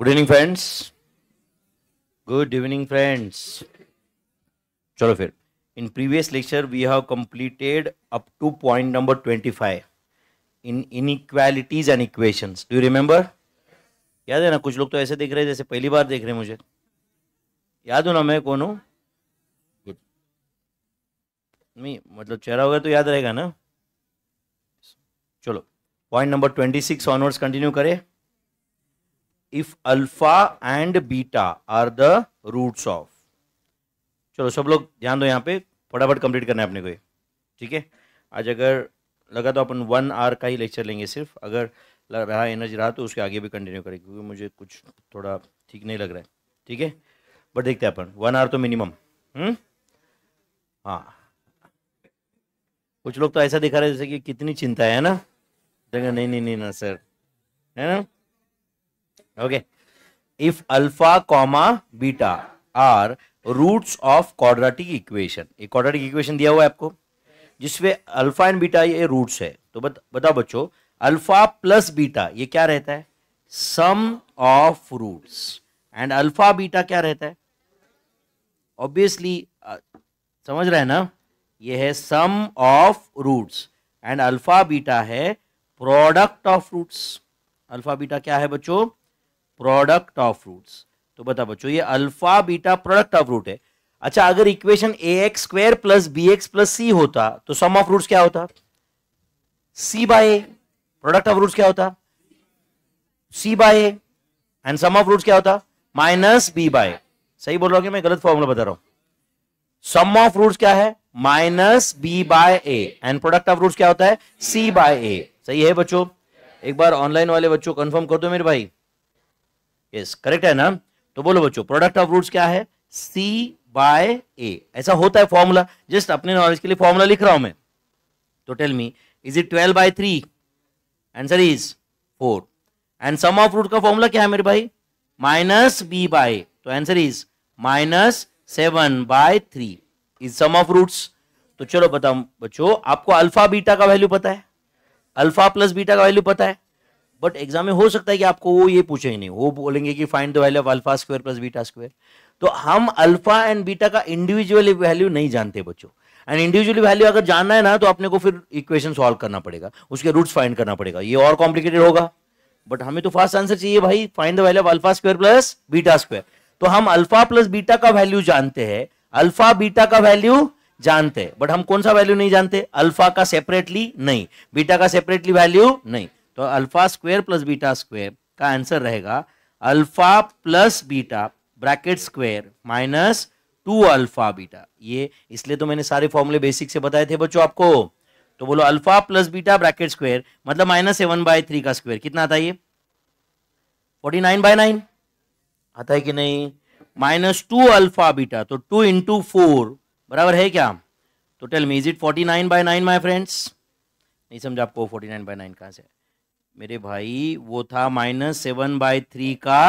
Good evening friends good evening friends चलो फिर in previous lecture we have completed up to point number twenty five in inequalities and equations do you remember याद है ना कुछ लोग तो ऐसे देख रहे हैं जैसे पहली बार देख रहे हैं मुझे याद हो ना मैं कौन हूँ गुड नहीं मतलब चेहरा होगा तो याद रहेगा ना चलो point number twenty six onwards continue करें if alpha and beta are the roots of चलो सब लोग ध्यान दो यहाँ पे फटाफट कंप्लीट करना है अपने को ये ठीक है आज अगर लगा तो अपन वन आवर का ही लेक्चर लेंगे सिर्फ अगर रहा एनर्जी रहा तो उसके आगे भी कंटिन्यू करेंगे क्योंकि मुझे कुछ थोड़ा ठीक नहीं लग रहा है ठीक है बट देखते हैं अपन वन आवर तो मिनिमम हम्म? हाँ कुछ लोग तो ऐसा दिखा रहे हैं जैसे कि कितनी चिंता है ना जगह तो नहीं नहीं नहीं ना सर है ना okay if alpha comma beta are roots of quadratic equation एक क्वाड्रेटिक इक्वेशन दिया हुआ है आपको जिसमें अल्फा एंड बीटा ये रूट्स है तो बत, बताओ बच्चों अल्फा प्लस बीटा ये क्या रहता है sum of roots and alpha beta क्या रहता है ऑब्वियसली समझ रहे हैं ना ये है sum of roots and alpha beta है product of roots alpha beta क्या है बच्चों प्रोडक्ट ऑफ फ्रूट तो बता बच्चों ये alpha beta product of fruit है अच्छा अगर equation a x square plus b x plus c होता तो सम ऑफ रूट्स क्या होता c by product of root क्या होता c by and sum of root क्या होता माइनस बी बाय सही बोल रहा हूं मैं गलत फॉर्मूला बता रहा हूं सम ऑफ रूट क्या है minus B by a and product of root क्या होता है सी बाय ए सही है बच्चों एक बार ऑनलाइन वाले बच्चों कंफर्म कर दो मेरे भाई यस करेक्ट है ना तो बोलो बच्चों प्रोडक्ट ऑफ रूट्स क्या है सी बाय ए ऐसा होता है फॉर्मूला जस्ट अपने नॉलेज के लिए फॉर्मूला लिख रहा हूं मैं तो tell me is it twelve by three answer is four and sum of root का फॉर्मूला क्या है मेरे भाई माइनस बी बाय तो answer is minus seven by three is sum of roots तो चलो बताओ बच्चों आपको अल्फा बीटा का वैल्यू पता है अल्फा प्लस बीटा का वैल्यू पता है बट एग्जाम में हो सकता है कि आपको वो ये पूछे ही नहीं वो बोलेंगे कि find the value of alpha square plus beta square तो हम अल्फा एंड बीटा का इंडिविजुअली वैल्यू नहीं जानते बच्चों एंड इंडिविजुअली वैल्यू अगर जानना है ना तो अपने को फिर इक्वेशन सॉल्व करना पड़ेगा उसके रूट्स फाइंड करना पड़ेगा ये और कॉम्प्लिकेटेड होगा बट हमें तो फास्ट आंसर चाहिए भाई find the value of alpha square plus beta square तो हम अल्फा प्लस बीटा का वैल्यू जानते हैं अल्फा बीटा का वैल्यू जानते हैं बट हम कौन सा वैल्यू नहीं जानते अल्फा का सेपरेटली नहीं बीटा का सेपरेटली वैल्यू नहीं तो alpha square plus beta square का आंसर रहेगा alpha plus beta bracket square minus two alpha beta ये इसलिए तो मैंने सारे फॉर्मूले बेसिक से बताए थे बच्चों आपको तो बोलो alpha plus beta bracket square मतलब माइनस सेवन बाय थ्री का स्क्वायर कितना आता है ये फोर्टी नाइन बाय नाइन आता है कि नहीं माइनस टू अल्फा बीटा तो टू इंटू फोर बराबर है क्या तो tell me is it forty nine by nine my friends नहीं समझा आपको फोर्टी नाइन बाय नाइन कहाँ से है मेरे भाई वो था माइनस सेवन बाय थ्री का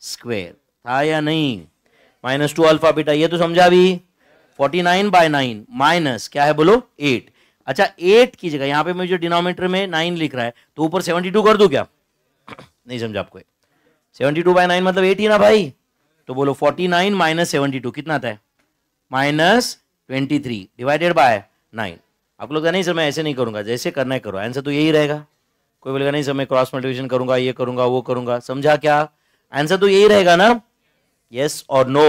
स्क्वेयर था या नहीं माइनस टू अल्फा बीटा ये तो समझा भी forty nine by nine minus क्या है बोलो एट अच्छा एट की जगह यहाँ पे मुझे डिनोमीटर में नाइन लिख रहा है तो ऊपर सेवेंटी टू कर दू क्या नहीं समझा आपको सेवेंटी टू बाय नाइन मतलब एट ही ना भाई तो बोलो forty nine minus seventy two कितना था minus twenty three divided by nine आप लोग नहीं सर मैं ऐसे नहीं करूंगा जैसे करना है करो आंसर तो यही रहेगा कोई बोलेगा नहीं सर मैं क्रॉस मल्टीप्लिकेशन करूंगा ये करूंगा वो करूंगा समझा क्या आंसर तो यही रहेगा ना यस और नो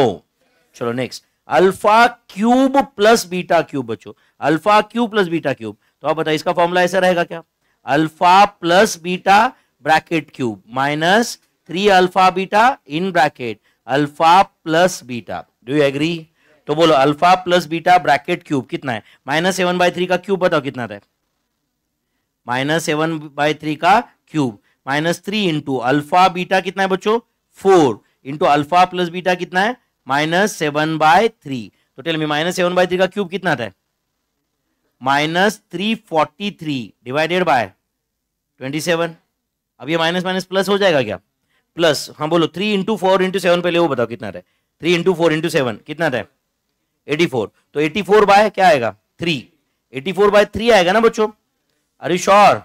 चलो next alpha cube plus beta cube बच्चों alpha cube plus beta cube तो आप बताइए इसका फॉर्मूला ऐसा रहेगा क्या alpha plus beta bracket cube minus three alpha beta in bracket alpha plus beta do you agree तो बोलो alpha plus beta bracket cube कितना है माइनस सेवन बाई थ्री का क्यूब बताओ कितना था माइनस सेवन बाय थ्री का cube minus three into alpha beta कितना है बच्चों four into alpha plus beta कितना है माइनस सेवन बाय थ्री तो tell me minus seven by three का क्यूब कितना था minus three forty three divided by twenty seven अब ये माइनस माइनस प्लस हो जाएगा क्या प्लस हाँ बोलो three into four into seven पहले वो बताओ कितना था three into four into seven कितना था एटी फोर तो एटी फोर बाय क्या आएगा three eighty four by three आएगा ना बच्चों अरे श्योर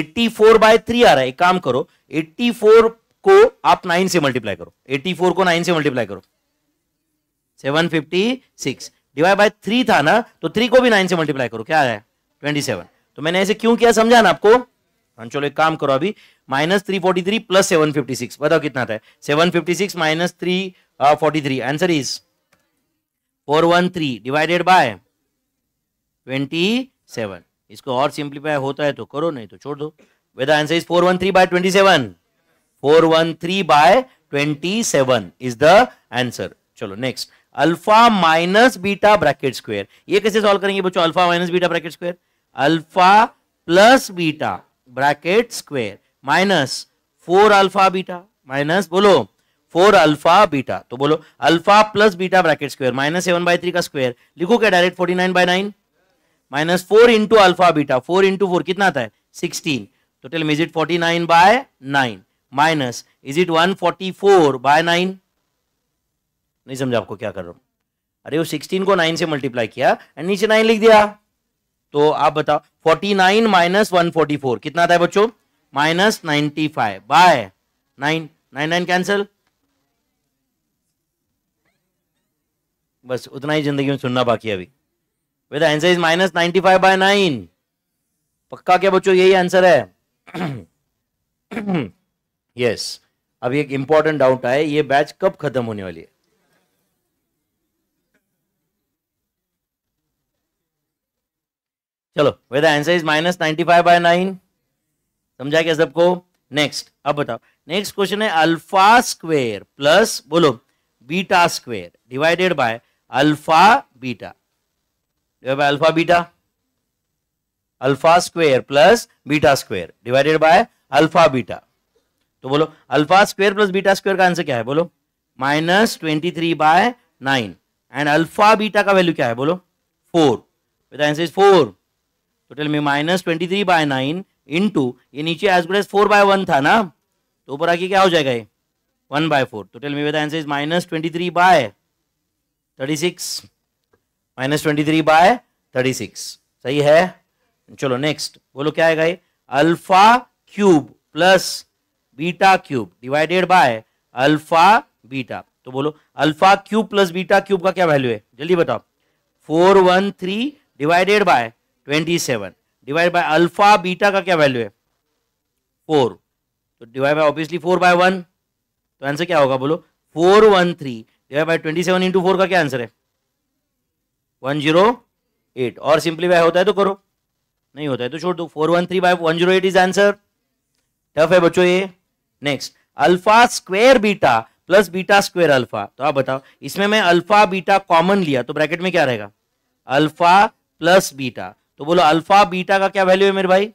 84 फोर बाय थ्री आ रहा है एक काम करो 84 को आप 9 से मल्टीप्लाई करो 84 को 9 से मल्टीप्लाई करो 756 डिवाइड बाय थ्री था ना तो थ्री को भी 9 से मल्टीप्लाई करो क्या ट्वेंटी 27 तो मैंने ऐसे क्यों किया समझा ना आपको हाँ, चलो एक काम करो अभी minus three forty three plus seven fifty six बताओ कितना था seven fifty six minus three forty three answer is four one three divided by twenty seven इसको और सिंप्लीफाई होता है तो करो नहीं तो छोड़ दो whether answer is four one three by twenty seven four one three by twenty seven is the answer चलो next alpha minus beta bracket square ये कैसे सॉल्व करेंगे बच्चों alpha minus beta bracket square alpha plus beta bracket square minus four alpha beta minus बोलो four alpha beta तो बोलो alpha plus beta bracket square minus seven by three का square लिखो क्या direct forty nine by nine minus four into alpha beta four into four कितना आता है sixteen total is it forty nine by nine minus is it one forty four by nine नहीं समझा आपको क्या कर रहा हूं अरे वो सिक्सटीन को नाइन से मल्टीप्लाई किया एंड नीचे नाइन लिख दिया तो आप बताओ forty nine minus one forty four कितना आता है बच्चों minus ninety five by nine nine nine cancel बस उतना ही जिंदगी में सुनना बाकी अभी with answer is minus ninety five by nine पक्का क्या बच्चों यही आंसर है यस yes. अब एक इंपॉर्टेंट डाउट आए ये बैच कब खत्म होने वाली है चलो वेद answer is minus ninety five by nine समझा क्या सबको नेक्स्ट अब बताओ नेक्स्ट क्वेश्चन है अल्फा स्क्वेयर प्लस बोलो beta square divided by alpha beta divided by alpha beta. Alpha square plus beta square divided by alpha beta. तो बोलो alpha square plus beta square का आंसर क्या है बोलो minus twenty three by nine and alpha beta का value क्या है बोलो four with answer is four total में minus twenty three by nine into ये नीचे as good as four by one था ना तो ऊपर आके क्या हो जाएगा ये वन बाय फोर टोटल में answer is minus twenty three by thirty six minus twenty three by thirty six सही है चलो नेक्स्ट बोलो क्या आएगा ये alpha cube plus beta cube divided by alpha beta तो बोलो alpha cube plus beta cube का क्या वैल्यू है जल्दी बताओ four one three divided by twenty seven divide by alpha beta का क्या वैल्यू है फोर तो divide by obviously four by one तो आंसर क्या होगा बोलो four one three divide by twenty seven into four का क्या आंसर है वन जीरो एट और सिंप्लीफाई होता है तो करो नहीं होता है तो छोड़ दो four one three five one zero eight is answer tough है बच्चों ये next alpha square beta plus beta square alpha तो आप बताओ इसमें मैं अल्फा बीटा कॉमन लिया तो ब्रैकेट में क्या रहेगा अल्फा प्लस बीटा तो बोलो अल्फा बीटा का क्या वैल्यू है मेरे भाई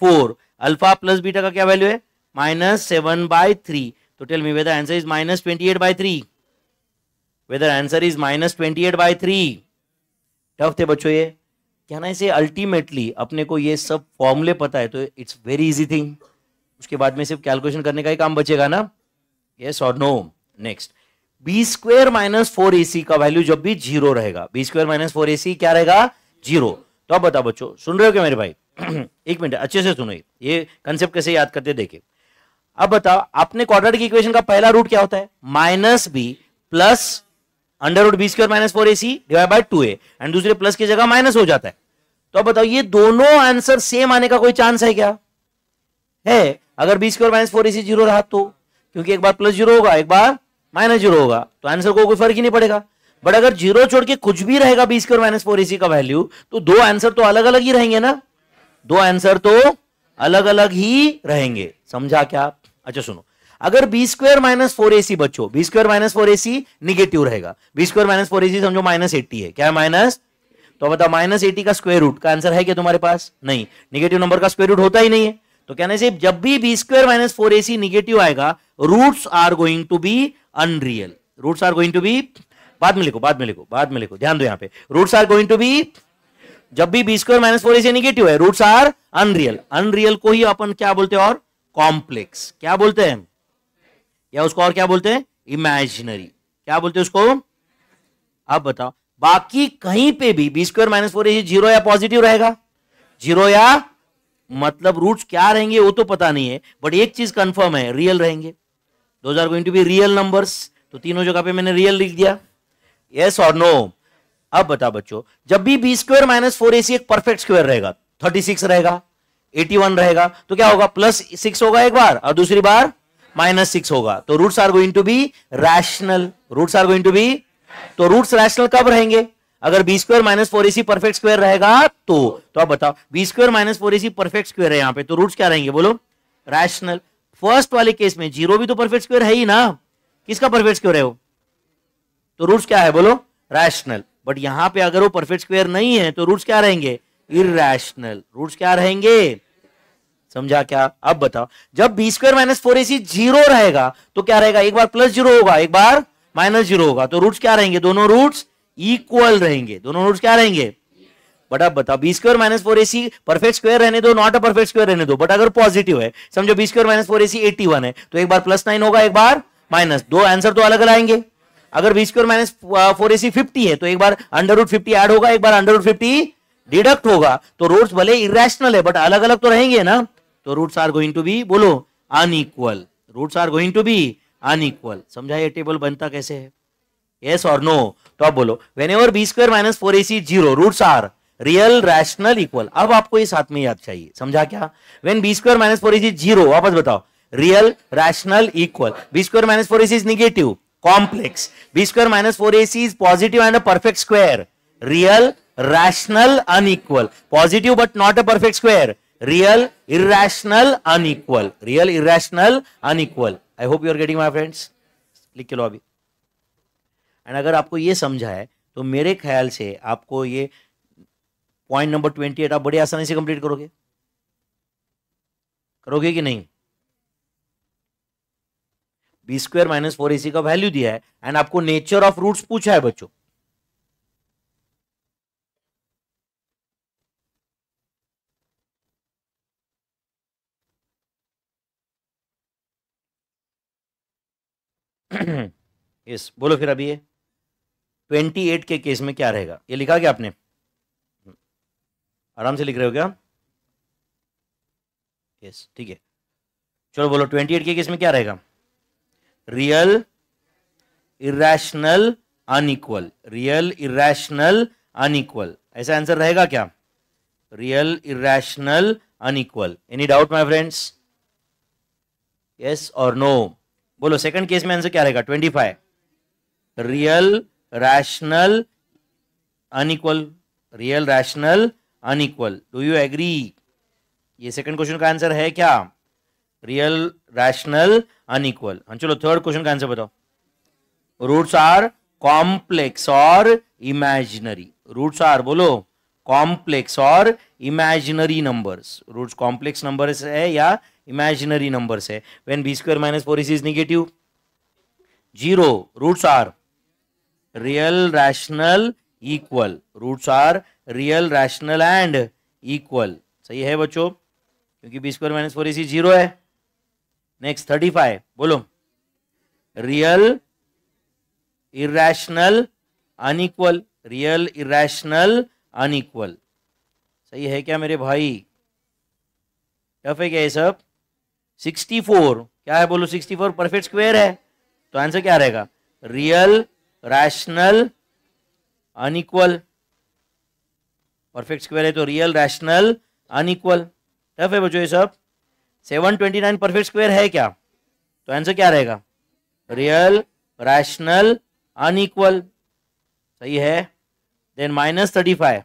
फोर अल्फा प्लस बीटा का क्या वैल्यू है माइनस सेवन बाय थ्री तो tell me whether answer is minus twenty eight by three whether answer is minus twenty eight by three tough थे बच्चों ये क्या ना इसे अल्टीमेटली अपने को ये सब फॉर्मूले पता है तो इट्स वेरी इजी थिंग उसके बाद में सिर्फ कैलकुलेशन करने का ही काम बचेगा ना यस और no next B square minus four ए सी का वैल्यू जब भी जीरो रहेगा बी स्क्वेयर माइनस फोर ए सी क्या रहेगा जीरो तो अब बताओ बच्चों सुन रहे हो क्या मेरे भाई एक मिनट अच्छे से सुनो ये कंसेप्ट कैसे याद करते देखे अब बताओ आपने क्वाड्रेटिक इक्वेशन का पहला रूट क्या होता है minus b plus under root b square minus four A c divide by two a and दूसरे प्लस की जगह माइनस हो जाता है तो अब बताओ ये दोनों आंसर सेम आने का कोई चांस है क्या है अगर बी स्क्र माइनस फोर ए सी जीरो रहा तो क्योंकि एक बार प्लस जीरो होगा एक बार माइनस जीरो होगा तो आंसर को कोई फर्क ही नहीं पड़ेगा बट अगर जीरो छोड़ के कुछ भी रहेगा बी स्क्र माइनस फोर ए सी का वैल्यू तो दो आंसर तो अलग अलग ही रहेंगे ना दो आंसर तो अलग अलग ही रहेंगे समझा क्या अच्छा सुनो अगर बी स्क्र माइनस फोर ए सी बच्चो बी स्क्र माइनस फोर ए सी निगेटिव रहेगा बी स्क्र माइनस फोर ए सी समझो माइनस एट्टी है क्या है माइनस तो बताओ माइनस एटी का स्क्वेयर रूट का आंसर है क्या तुम्हारे पास नहीं निगेटिव नंबर का स्क्वेयर रूट होता ही नहीं है तो कहने से जब भी बी स्क्र माइनस फोर ए सी निगेटिव आएगा root are going to be unreal root are going to be बाद में लिखो बाद में लिखो बाद में लिखो ध्यान दो यहाँ पे roots are going to be जब भी बी स्क्र माइनस फोर ए सी निगेटिव है रूट्स आर अनरियल अनरियल को ही अपन क्या बोलते हैं और कॉम्प्लेक्स क्या बोलते हैं या उसको और क्या बोलते हैं इमेजिनरी क्या बोलते हैं उसको अब बताओ बाकी कहीं पे भी B square minus four A zero या पॉजिटिव रहेगा जीरो या मतलब रूट क्या रहेंगे वो तो पता नहीं है बट एक चीज कंफर्म है रियल रहेंगे दो हजार going to be real number तो तीनों जगह पे मैंने रियल लिख दिया यस और नो अब बता बच्चों जब भी B square minus four A C एक परफेक्ट स्क्वायर रहेगा थर्टी सिक्स रहेगा एटी वन रहेगा तो क्या होगा प्लस सिक्स होगा एक बार और दूसरी बार माइनस सिक्स होगा तो roots are going to be rational roots are going to be तो रूट्स रैशनल कब रहेंगे अगर B square minus four A C perfect square रहेगा तो तो आप बताओ B square minus four A C perfect square है यहाँ पे तो रूट्स क्या रहेंगे बोलो रैशनल फर्स्ट वाले केस में जीरो भी तो परफेक्ट स्क्वायर है ही ना किसका परफेक्ट स्क्वायर है वो तो रूट्स क्या है बोलो रैशनल बट यहाँ पे अगर वो परफेक्ट स्क्वायर नहीं है तो रूट्स क्या रहेंगे इरेशनल रूट्स क्या रहेंगे समझा क्या अब बताओ जब B square minus four A C zero रहेगा तो क्या रहेगा एक बार प्लस जीरो होगा एक बार माइनस जीरो होगा तो रूट्स क्या रहेंगे दोनों रूट्स इक्वल रहेंगे दोनों रूट्स क्या रहेंगे बट अब बताओ B square minus four A C perfect square रहने दो नॉट अ परफेक्ट स्क्वायर रहने दो बट अगर पॉजिटिव है समझो B square minus four A C eighty one है तो एक बार प्लस नाइन होगा एक बार माइनस दो आंसर तो अलग आएंगे अगर B square minus four A C fifty है तो एक बार अंडर रूट फिफ्टी एड होगा एक बार अंडर रूट फिफ्टी डिडक्ट होगा तो रूट्स भले इरेशनल है बट अलग अलग तो रहेंगे ना तो roots are going to be बोलो unequal roots are going to be unequal समझा ये टेबल बनता कैसे है यस और नो तो आप बोलो whenever B square minus four A C zero roots are real rational equal अब आपको ये साथ में याद चाहिए समझा क्या when B square minus four is zero वापस बताओ real rational equal B square minus four is negative complex B square minus four A C is positive and a perfect square real rational unequal positive but not a perfect square real irrational unequal real irrational unequal i hope you are getting my friends लिख के लो अभी and अगर आपको ये समझा है तो मेरे ख्याल से आपको ये पॉइंट नंबर ट्वेंटी एट आप बड़ी आसानी से कंप्लीट करोगे करोगे कि नहीं B square minus four A का वैल्यू दिया है एंड आपको नेचर ऑफ रूट्स पूछा है बच्चों यस बोलो फिर अभी ये ट्वेंटी एट के केस में क्या रहेगा ये लिखा क्या आपने आराम से लिख रहे हो क्या यस ठीक है चलो बोलो ट्वेंटी एट के केस में क्या रहेगा real irrational unequal real irrational unequal ऐसा आंसर रहेगा क्या real irrational unequal any doubt my friends yes और नो बोलो सेकंड केस में आंसर क्या रहेगा twenty five real rational unequal real rational unequal do you agree ये सेकंड क्वेश्चन का आंसर है क्या रियल रैशनल अनइक्वल चलो थर्ड क्वेश्चन का आंसर बताओ रूट्स आर कॉम्प्लेक्स और इमेजिनरी रूट्स आर बोलो कॉम्प्लेक्स और imaginary numbers roots complex numbers है या imaginary numbers है when b square minus 4ac is negative zero roots are real rational equal roots are real rational and equal सही है बच्चों क्योंकि B square minus four A C zero है next thirty five बोलो real irrational unequal real irrational unequal सही है क्या मेरे भाई टफ है क्या ये सब सिक्सटी फोर क्या है बोलो सिक्सटी फोर परफेक्ट स्क्वेयर है तो आंसर क्या रहेगा real rational unequal perfect square है तो रियल रैशनल अनइक्वल टफ है बच्चों ये सब seven twenty nine perfect square है क्या तो आंसर क्या रहेगा रियल रैशनल अनइक्वल सही है then minus thirty five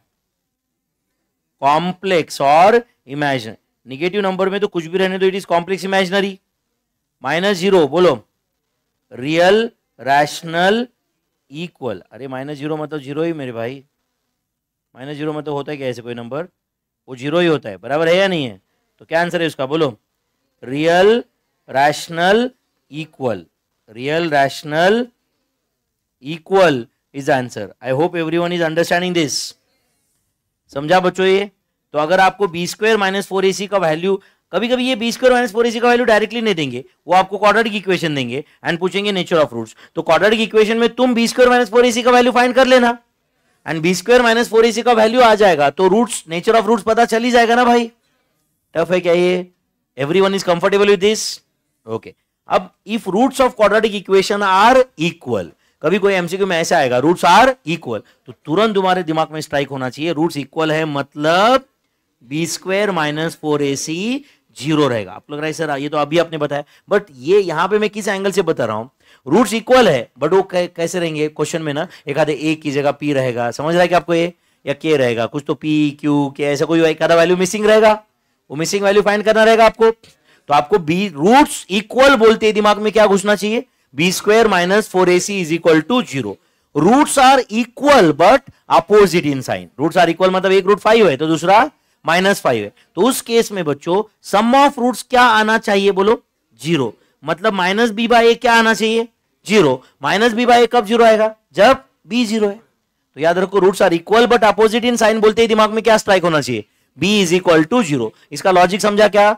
complex और इमेजिन निगेटिव नंबर में तो कुछ भी रहने दो it is complex imaginary minus zero बोलो रियल रैशनल इक्वल अरे माइनस जीरो मतलब जीरो ही मेरे भाई माइनस जीरो मतलब होता है क्या ऐसे कोई नंबर वो जीरो ही होता है बराबर है या नहीं है तो क्या आंसर है उसका बोलो real rational equal real rational equal is answer I hope one is understanding this समझा बच्चों ये तो अगर आपको बी स्क्र माइनस फोर ए सी का वैल्यू कभी कभी ये बी स्क्वायर माइनस फोर ए सी का वैल्यू डायरेक्टली नहीं देंगे वो आपको क्वाड्रेटिक इक्वेशन देंगे एंड पूछेंगे नेचर ऑफ रूट्स तो क्वाड्रेटिक इक्वेशन में तुम बी स्क्वायर माइनस फोर ए सी का वैल्यू फाइंड कर लेना and B square minus four ए सी का वैल्यू आ जाएगा तो रूट्स नेचर ऑफ रूट्स पता चल ही जाएगा ना भाई टफ है क्या ये every one is comfortable with this okay अब if roots of quadratic equation are equal कभी कोई एमसीक्यू में ऐसा आएगा रूट्स आर इक्वल तो तुरंत तुम्हारे दिमाग में स्ट्राइक होना चाहिए रूट्स इक्वल है मतलब बी स्क्वेयर माइनस फोर ए सी जीरो रहेगा आप लोग रहा है सर ये तो अभी आपने बताया बट ये यहां पे मैं किस एंगल से बता रहा हूं रूट्स इक्वल है बट वो कैसे रहेंगे क्वेश्चन में ना एक आधे ए की जगह पी रहेगा समझ रहा है कि आपको ए या के रहेगा कुछ तो पी क्यू के ऐसा कोई एक आधा वैल्यू मिसिंग रहेगा वो मिसिंग वैल्यू फाइंड करना रहेगा आपको तो आपको बी रूट्स इक्वल बोलते हैं दिमाग में क्या घुसना चाहिए B square minus four A C is equal to zero roots are equal but opposite in sign roots are equal मतलब एक रूट फाइव है तो दूसरा माइनस फाइव है तो उस केस में बच्चों सम ऑफ रूट्स क्या आना चाहिए बोलो जीरो मतलब माइनस बी बाई ए क्या आना चाहिए zero minus B by A कब जीरो आएगा जब बी जीरो है तो याद रखो roots are equal but opposite in sign बोलते ही दिमाग में क्या स्ट्राइक होना चाहिए B is equal to zero इसका लॉजिक समझा क्या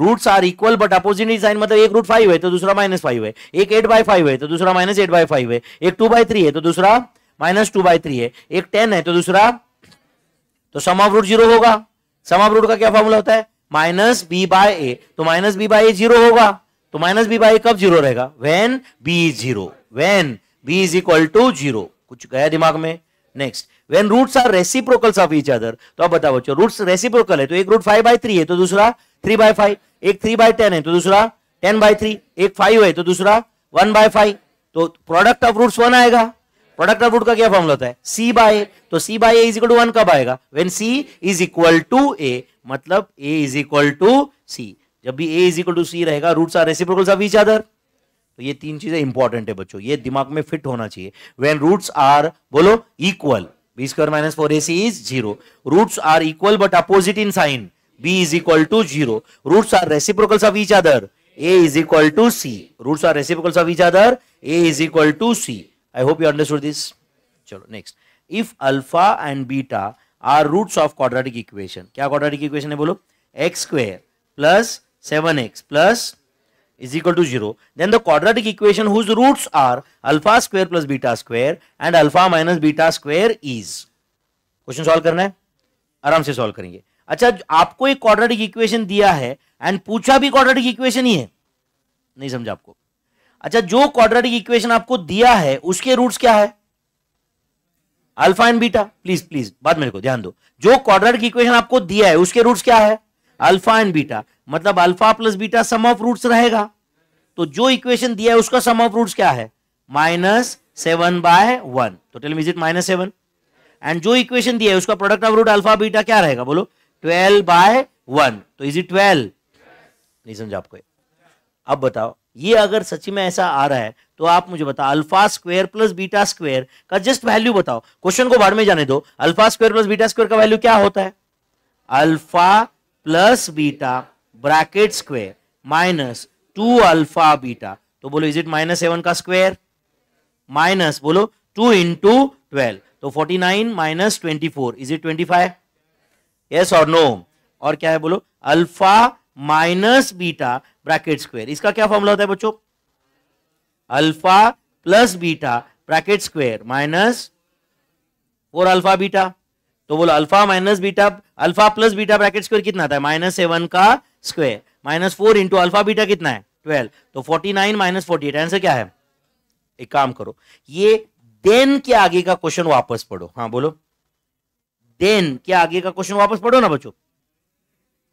roots are equal but opposite in sign मतलब एक रूट फाइव है तो दूसरा माइनस फाइव है एक एट बाय फाइव है तो दूसरा माइनस एट बाय फाइव है एक टू बाय थ्री है तो दूसरा माइनस टू बाय थ्री है एक टेन है तो दूसरा तो सम ऑफ रूट जीरो होगा सम ऑफ रूट का क्या फॉर्मूला होता है माइनस बी बाय ए तो minus B by A zero होगा तो माइनस बी बाई कब जीरो रहेगा when B is zero when B is equal to zero कुछ गया दिमाग में next when roots are reciprocals of each other तो अब बताओ बच्चों रूट्स रेसिप्रोकल है तो एक रूट फाइव बाई थ्री है तो दूसरा थ्री बाय फाइव एक थ्री बाय टेन है तो दूसरा टेन बाय थ्री एक फाइव है तो दूसरा वन बाय फाइव तो प्रोडक्ट ऑफ रूट्स वन आएगा प्रोडक्ट ऑफ रूट का क्या फॉर्मूला होता है सी बाय तो C by is equal to one कब आएगा when C is equal to A मतलब A is equal to C जब भी A is equal to C रहेगा roots are reciprocals of each other तो ये तीन चीजें इंपॉर्टेंट है बच्चों ये दिमाग में फिट होना चाहिए वेन रूट्स आर बोलो equal B square minus four A C is zero roots are equal but opposite in sign B is equal to zero roots are reciprocals of each other A is equal to C roots are reciprocals of each other A is equal to C I hope you understood this चलो next if alpha and beta are roots of quadratic equation क्या quadratic equation है बोलो x square plus seven X plus is equal to zero then the quadratic equation whose roots are alpha square plus beta square and alpha minus beta square is question सॉल्व करना है आराम से solve करेंगे अच्छा आपको एक क्वाड्रेटिक इक्वेशन दिया है एंड पूछा भी क्वाड्रेटिक इक्वेशन ही है नहीं समझा आपको अच्छा जो क्वाड्रेटिक इक्वेशन आपको दिया है उसके रूट्स क्या है alpha and beta please please बाद में देखो ध्यान दो जो क्वाड्रेटिक इक्वेशन आपको दिया है उसके रूट्स क्या है अल्फा एंड बीटा मतलब alpha plus beta sum of roots रहेगा तो जो इक्वेशन दिया है उसका सम ऑफ रूट्स क्या है माइनस सेवन बाय वन तो tell is it minus seven and जो इक्वेशन दिया है उसका product of root alpha beta क्या रहेगा बोलो ट्वेल्व बाय वन तो इज इट ट्वेल्व नहीं समझा आपको अब बताओ ये अगर सची में ऐसा आ रहा है तो आप मुझे बताओ alpha square plus beta square का जस्ट वैल्यू बताओ क्वेश्चन को बाहर में जाने दो alpha square plus beta square का वैल्यू क्या होता है alpha plus beta bracket square minus two alpha beta तो बोलो इज इट माइनस सेवन का स्क्वायर माइनस बोलो टू इंटू ट्वेल्व तो forty nine minus twenty four is it twenty five yes और नो और क्या है बोलो alpha minus beta bracket square इसका क्या फॉर्मूला होता है बच्चों alpha plus beta bracket square minus four alpha beta तो बोलो alpha minus beta alpha plus beta bracket square कितना था माइनस सेवन का square minus four into alpha beta कितना है ट्वेल्व तो forty nine minus forty eight answer क्या है एक काम करो ये देन के आगे का क्वेश्चन वापस पढ़ो हाँ बोलो देन के आगे का क्वेश्चन वापस पढ़ो ना बच्चों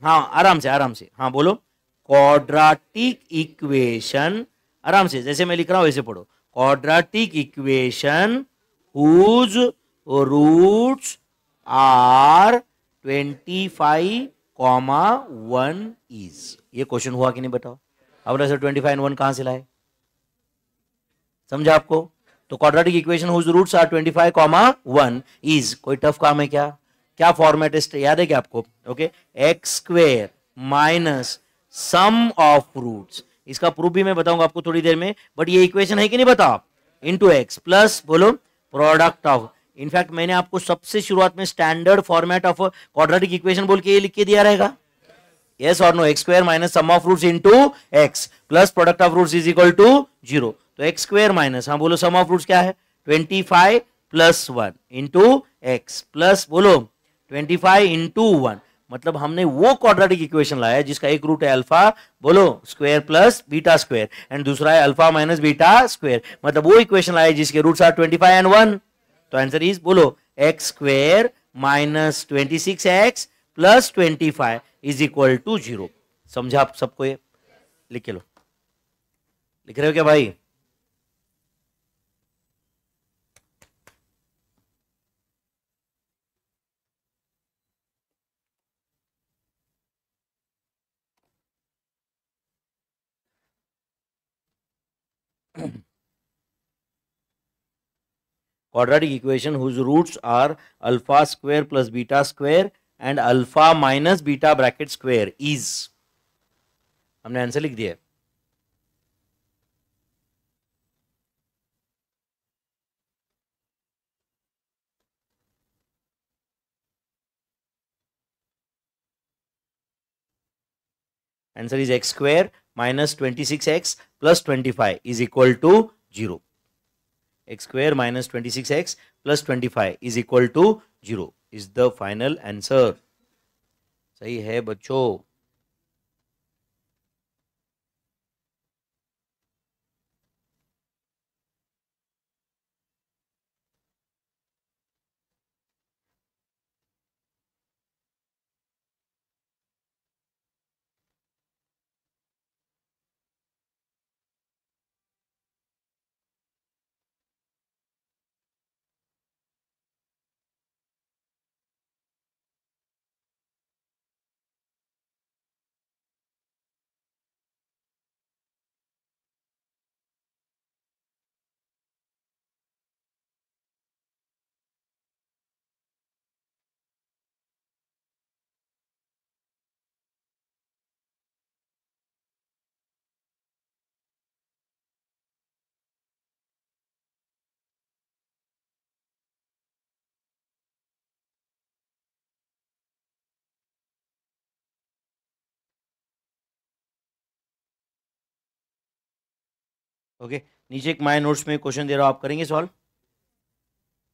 हाँ आराम से आराम से हाँ बोलो क्वाड्रेटिक इक्वेशन आराम से जैसे मैं लिख रहा हूं वैसे पढ़ो quadratic equation whose roots are twenty five comma one is ये क्वेश्चन हुआ कि नहीं बताओ अब सर ट्वेंटी फाइव वन कहां से लाए समझा आपको तो quadratic equation whose roots are twenty five comma one is कोई टफ काम है क्या क्या फॉर्मेट है याद है क्या आपको okay x square minus sum of roots इसका प्रूफ भी मैं बताऊंगा आपको थोड़ी देर में बट ये इक्वेशन है कि नहीं बताओ इंटू एक्स प्लस बोलो प्रोडक्ट ऑफ इनफैक्ट मैंने आपको सबसे शुरुआत में standard format of quadratic equation बोल के ये लिख के दिया रहेगा यस और no x square minus sum of roots into x plus product of roots is equal to zero तो एक्स स्क्वायर माइनस हाँ बोलो सम ऑफ रूट्स क्या है twenty five plus one into x plus बोलो twenty five into one मतलब हमने वो quadratic equation लाया जिसका एक रूट है अल्फा बोलो square plus beta square and दूसरा है अल्फा माइनस बीटा स्क्वायर मतलब वो इक्वेशन लाया जिसके roots are twenty five and one तो आंसर इज बोलो x square minus twenty six x plus twenty five is equal to zero समझा आप सबको ये लिख के लो लिख रहे हो क्या भाई quadratic equation whose roots are alpha square plus beta square and alpha minus beta bracket square is. हमने आंसर लिख दिया Answer is x square minus 26x plus 25 is equal to 0. x square minus 26x plus 25 is equal to 0 is the final answer. सही है बच्चों okay नीचे एक my notes में question दे रहा हूँ आप करेंगे सॉल्व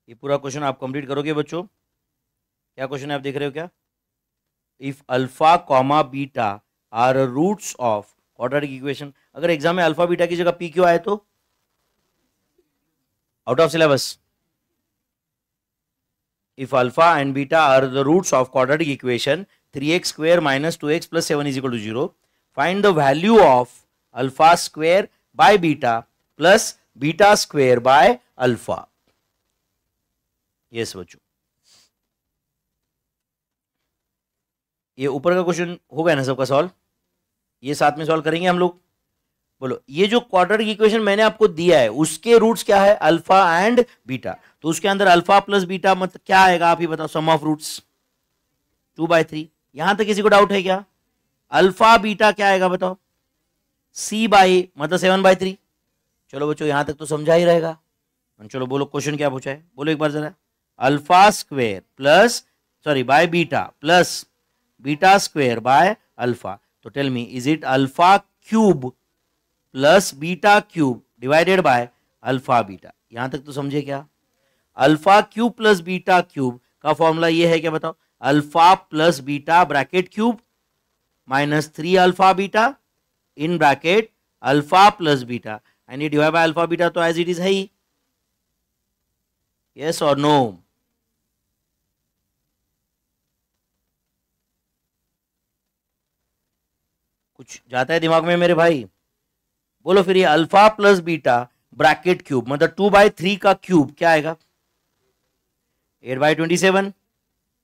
ये पूरा क्वेश्चन आप कंप्लीट करोगे बच्चों क्या क्वेश्चन है आप देख रहे हो क्या if alpha comma beta are roots of order equation अगर एग्जाम में अल्फ़ा बीटा की जगह पी क्यू आए तो out of syllabus if alpha if alpha and beta are the roots equation three x square minus two x plus seven is equal to zero find the value of alpha square by beta plus beta square by alpha ये सोचो ये ऊपर का question हो गया ना सबका solve ये साथ में सॉल्व करेंगे हम लोग बोलो ये जो क्वार्टर इक्वेशन मैंने आपको दिया है उसके रूट्स क्या है अल्फा एंड बीटा तो उसके अंदर अल्फा प्लस बीटा मतलब क्या आएगा आप ही बताओ sum of roots two by three यहां तक किसी को डाउट है क्या अल्फा बीटा क्या आएगा बताओ सी बाई मतलब सेवन बाई थ्री चलो बच्चों यहां तक तो समझा ही रहेगा चलो बोलो क्वेश्चन क्या पूछा है बोलो एक बार जरा alpha square plus sorry by beta plus beta square by alpha तो tell me is it alpha cube plus beta cube divided by alpha beta यहां तक तो समझे क्या alpha cube plus beta cube का फॉर्मूला ये है क्या बताओ alpha plus beta bracket cube minus three alpha beta in bracket alpha plus beta and you divide by alpha beta so तो as it is high yes or no कुछ जाता है दिमाग में मेरे भाई बोलो फिर ये alpha plus beta bracket cube मतलब टू बाई थ्री का क्यूब क्या आएगा eight by twenty seven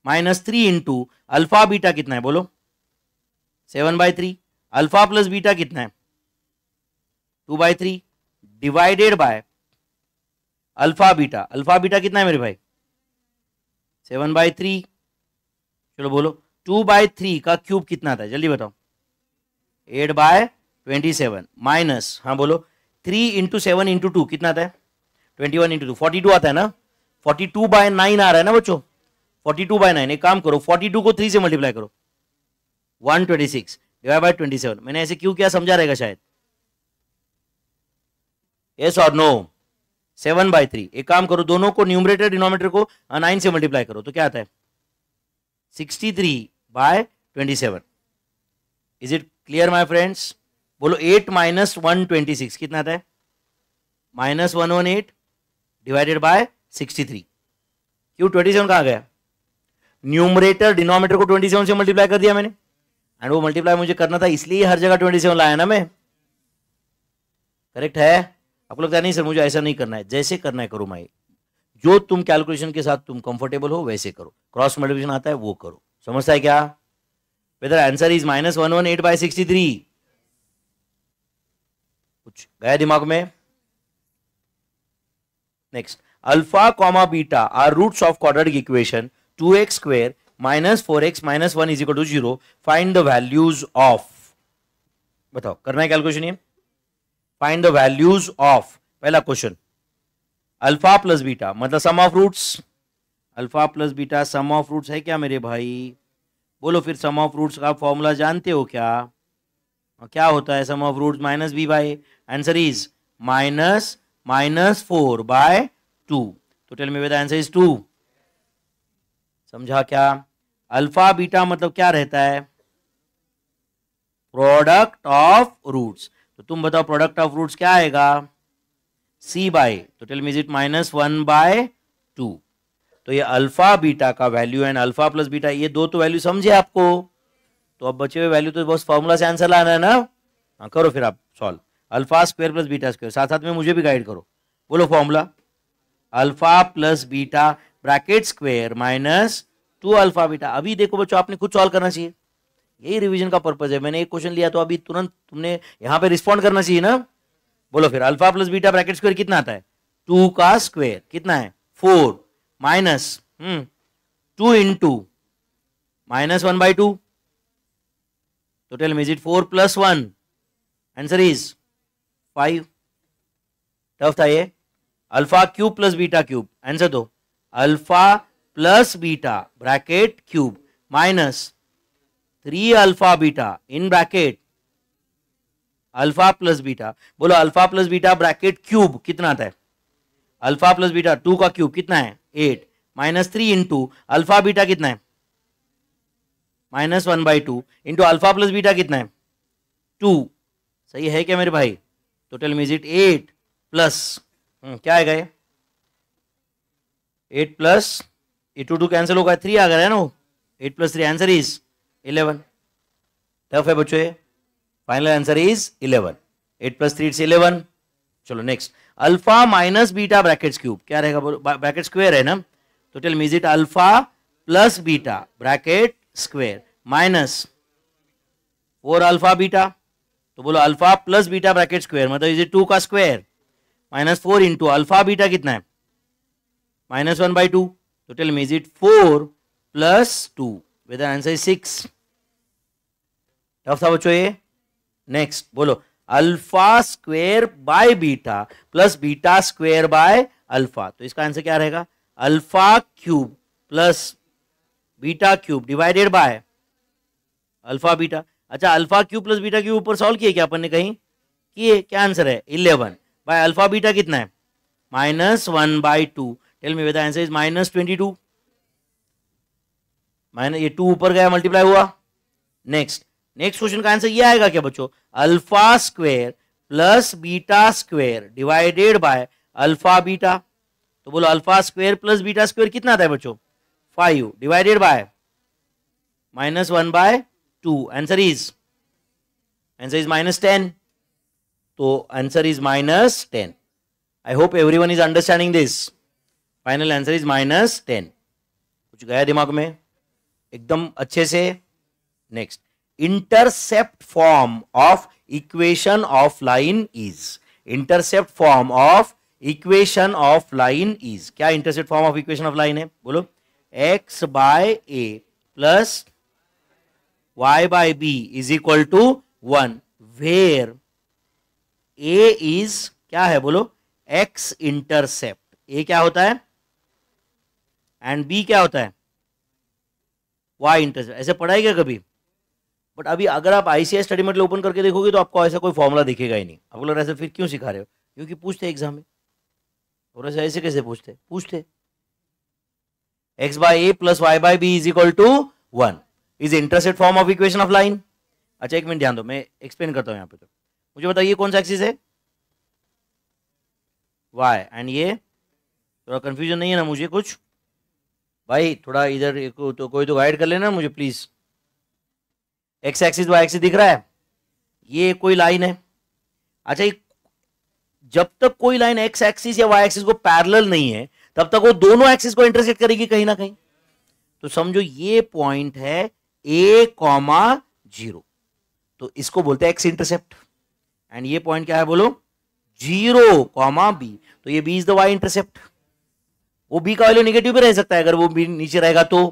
minus three into alpha beta कितना है बोलो seven by three alpha plus beta कितना है two by three divided by alpha beta alpha beta कितना है मेरे भाई सेवन बाई थ्री चलो बोलो टू बाई थ्री का क्यूब कितना था जल्दी बताओ eight by twenty seven minus हाँ बोलो three into seven into two कितना था है twenty one into two forty two आता है ना फोर्टी टू बाय नाइन आ रहा है ना बच्चों फोर्टी टू बाय नाइन एक काम करो फोर्टी टू को थ्री से मल्टीप्लाई करो one twenty six divide by twenty seven मैंने ऐसे क्यों किया समझा रहेगा शायद यस और नो सेवन बाई थ्री एक काम करो दोनों को न्यूमरेटर डिनोमीटर को नाइन से मल्टीप्लाई करो तो क्या आता है sixty three by twenty seven is it clear my friends बोलो eight minus one twenty six कितना आता है minus one one eight divided by sixty three क्यों ट्वेंटी सेवन कहाँ गया न्यूमरेटर डिनोमीटर को ट्वेंटी सेवन से मल्टीप्लाई कर दिया मैंने एंड वो मल्टीप्लाई मुझे करना था इसलिए हर जगह ट्वेंटी सेवन लाया ना मैं करेक्ट है आपको लगता है नहीं सर मुझे ऐसा नहीं करना है जैसे करना है करो माई जो तुम कैलकुलेशन के साथ तुम कंफर्टेबल हो वैसे करो क्रॉस मल्टीप्लिकेशन आता है वो करो समझता है क्या whether answer is minus one one eight by sixty three कुछ गया दिमाग में next alpha comma beta are roots of quadratic equation two x square minus four x minus one is equal to zero find the values of बताओ करना है calculation ये find the values of पहला question alpha plus beta मतलब sum of roots alpha plus beta sum of roots है क्या मेरे भाई बोलो फिर सम ऑफ रूट्स का फॉर्मूला जानते हो क्या क्या होता है sum of roots minus B by answer is minus minus four by two तो tell me whether answer is two समझा क्या अल्फा बीटा मतलब क्या रहता है प्रोडक्ट ऑफ रूट्स तो तुम बताओ प्रोडक्ट ऑफ रूट्स क्या आएगा सी बाय तो tell me is it minus one by two तो ये अल्फा बीटा का value and alpha plus beta ये दो तो वैल्यू समझे आपको तो अब बचे हुए वैल्यू तो बस फॉर्मूला से आंसर लाना है ना हाँ करो फिर आप solve alpha square plus beta square साथ साथ में मुझे भी गाइड करो बोलो formula alpha plus beta bracket square minus two alpha beta अभी देखो बच्चों आपने खुद सॉल्व करना चाहिए यही रिवीजन का पर्पज है मैंने एक क्वेश्चन लिया तो अभी तुरंत तुमने यहां पे रिस्पॉन्ड करना चाहिए ना बोलो फिर alpha plus beta bracket square कितना आता है टू का स्क्वायर कितना है four minus two in two minus one by two तो tell me is it four plus one answer is five tough था ये alpha cube plus beta cube answer दो alpha plus beta bracket cube minus three alpha beta in bracket alpha plus beta बोलो alpha plus beta bracket cube कितना आता है alpha plus beta two का cube कितना है eight minus three into alpha beta कितना है minus one by two into alpha plus beta कितना है टू सही है क्या मेरे भाई total means it at plus क्या आएगा ये eight plus a two two cancel होगा थ्री आ गया ना वो eight plus three answer is eleven tough है बच्चों ये final answer is eleven eight plus three it's eleven चलो next alpha minus beta brackets cube क्या रहेगा ब्रैकेट स्क्वेयर है ना तो tell me is it alpha plus beta bracket square minus four alpha beta तो बोलो alpha plus beta bracket square मतलब is to का square minus four into alpha beta कितना है minus one by two So tell me, is it 4 plus 2? Whether answer is 6. Tough था बच्चों ये next बोलो alpha square by beta plus beta square by alpha तो इसका answer क्या रहेगा alpha cube plus beta cube divided by alpha beta अच्छा alpha cube plus beta cube ऊपर सॉल्व किए क्या अपन ने कहीं किए क्या आंसर है इलेवन बाय अल्फा बीटा कितना है minus one by two tell me whether answer is minus twenty two minus ये टू ऊपर गया मल्टीप्लाई हुआ नेक्स्ट नेक्स्ट क्वेश्चन का आंसर ये आएगा क्या बच्चों alpha square plus beta square divided by alpha beta तो बोलो alpha square plus beta square कितना आता है बच्चों five divided by minus one by two answer is answer is minus ten तो answer is minus ten I hope every one is understanding this final answer is minus ten कुछ गया दिमाग में एकदम अच्छे से next intercept form of equation of line is intercept form of equation of line is क्या intercept form of equation of line है बोलो x by a plus y by b is equal to one where a is क्या है बोलो x intercept ए क्या होता है and B क्या होता है वाई इंटरसेप्ट ऐसे पढ़ाई क्या कभी बट अभी अगर आप आई स्टडी मेटल ओपन करके देखोगे तो आपको ऐसा कोई फॉर्मूला दिखेगा ही नहीं आपको लग रहा है फिर क्यों सिखा रहे हो क्योंकि पूछते एग्जाम में और ऐसे ऐसे कैसे पूछते पूछते x by a plus y by b is equal to one is intercept form of equation of line अच्छा एक मिनट ध्यान दो मैं एक्सप्लेन करता हूँ यहाँ पे तो मुझे बताइए कौन सा एक्सिस है वाई एंड ये थोड़ा तो कंफ्यूजन नहीं है ना मुझे कुछ भाई थोड़ा इधर को, तो कोई तो गाइड कर लेना मुझे please x axis y axis दिख रहा है ये कोई लाइन है अच्छा जब तक कोई लाइन एक्स एक्सिस या वाई एक्सिस को पैरेलल नहीं है तब तक वो दोनों एक्सिस को इंटरसेक्ट करेगी कहीं ना कहीं तो समझो ये पॉइंट है ए कॉमा जीरो तो इसको बोलते हैं एक्स इंटरसेप्ट एंड ये पॉइंट क्या है बोलो जीरो कॉमा बी तो ये B is the y intercept वो बी का वैल्यू निगेटिव भी रह सकता है अगर वो बी नीचे रहेगा तो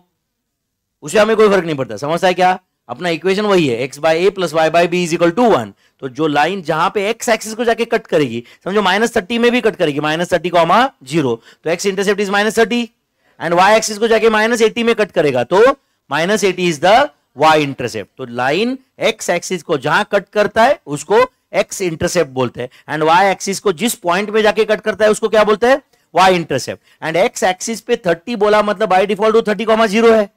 उसे हमें कोई फर्क नहीं पड़ता समझता है क्या अपना इक्वेशन वही है x by a plus y by b is equal to one तो जो लाइन जहां पे एक्स एक्सिस को जाके कट करेगी समझो माइनस थर्टी में भी कट करेगी माइनस थर्टी को हमारा जीरो तो x intercept is minus thirty and y axis को जाके माइनस एटी में कट करेगा तो minus eighty is the y intercept तो लाइन एक्स एक्सिस को जहां कट करता है उसको एक्स इंटरसेप्ट बोलते हैं एंड वाई एक्सिस को जिस पॉइंट में जाके कट करता है उसको क्या बोलते हैं y intercept and x axis पे थर्टी बोला मतलब by default thirty comma zero है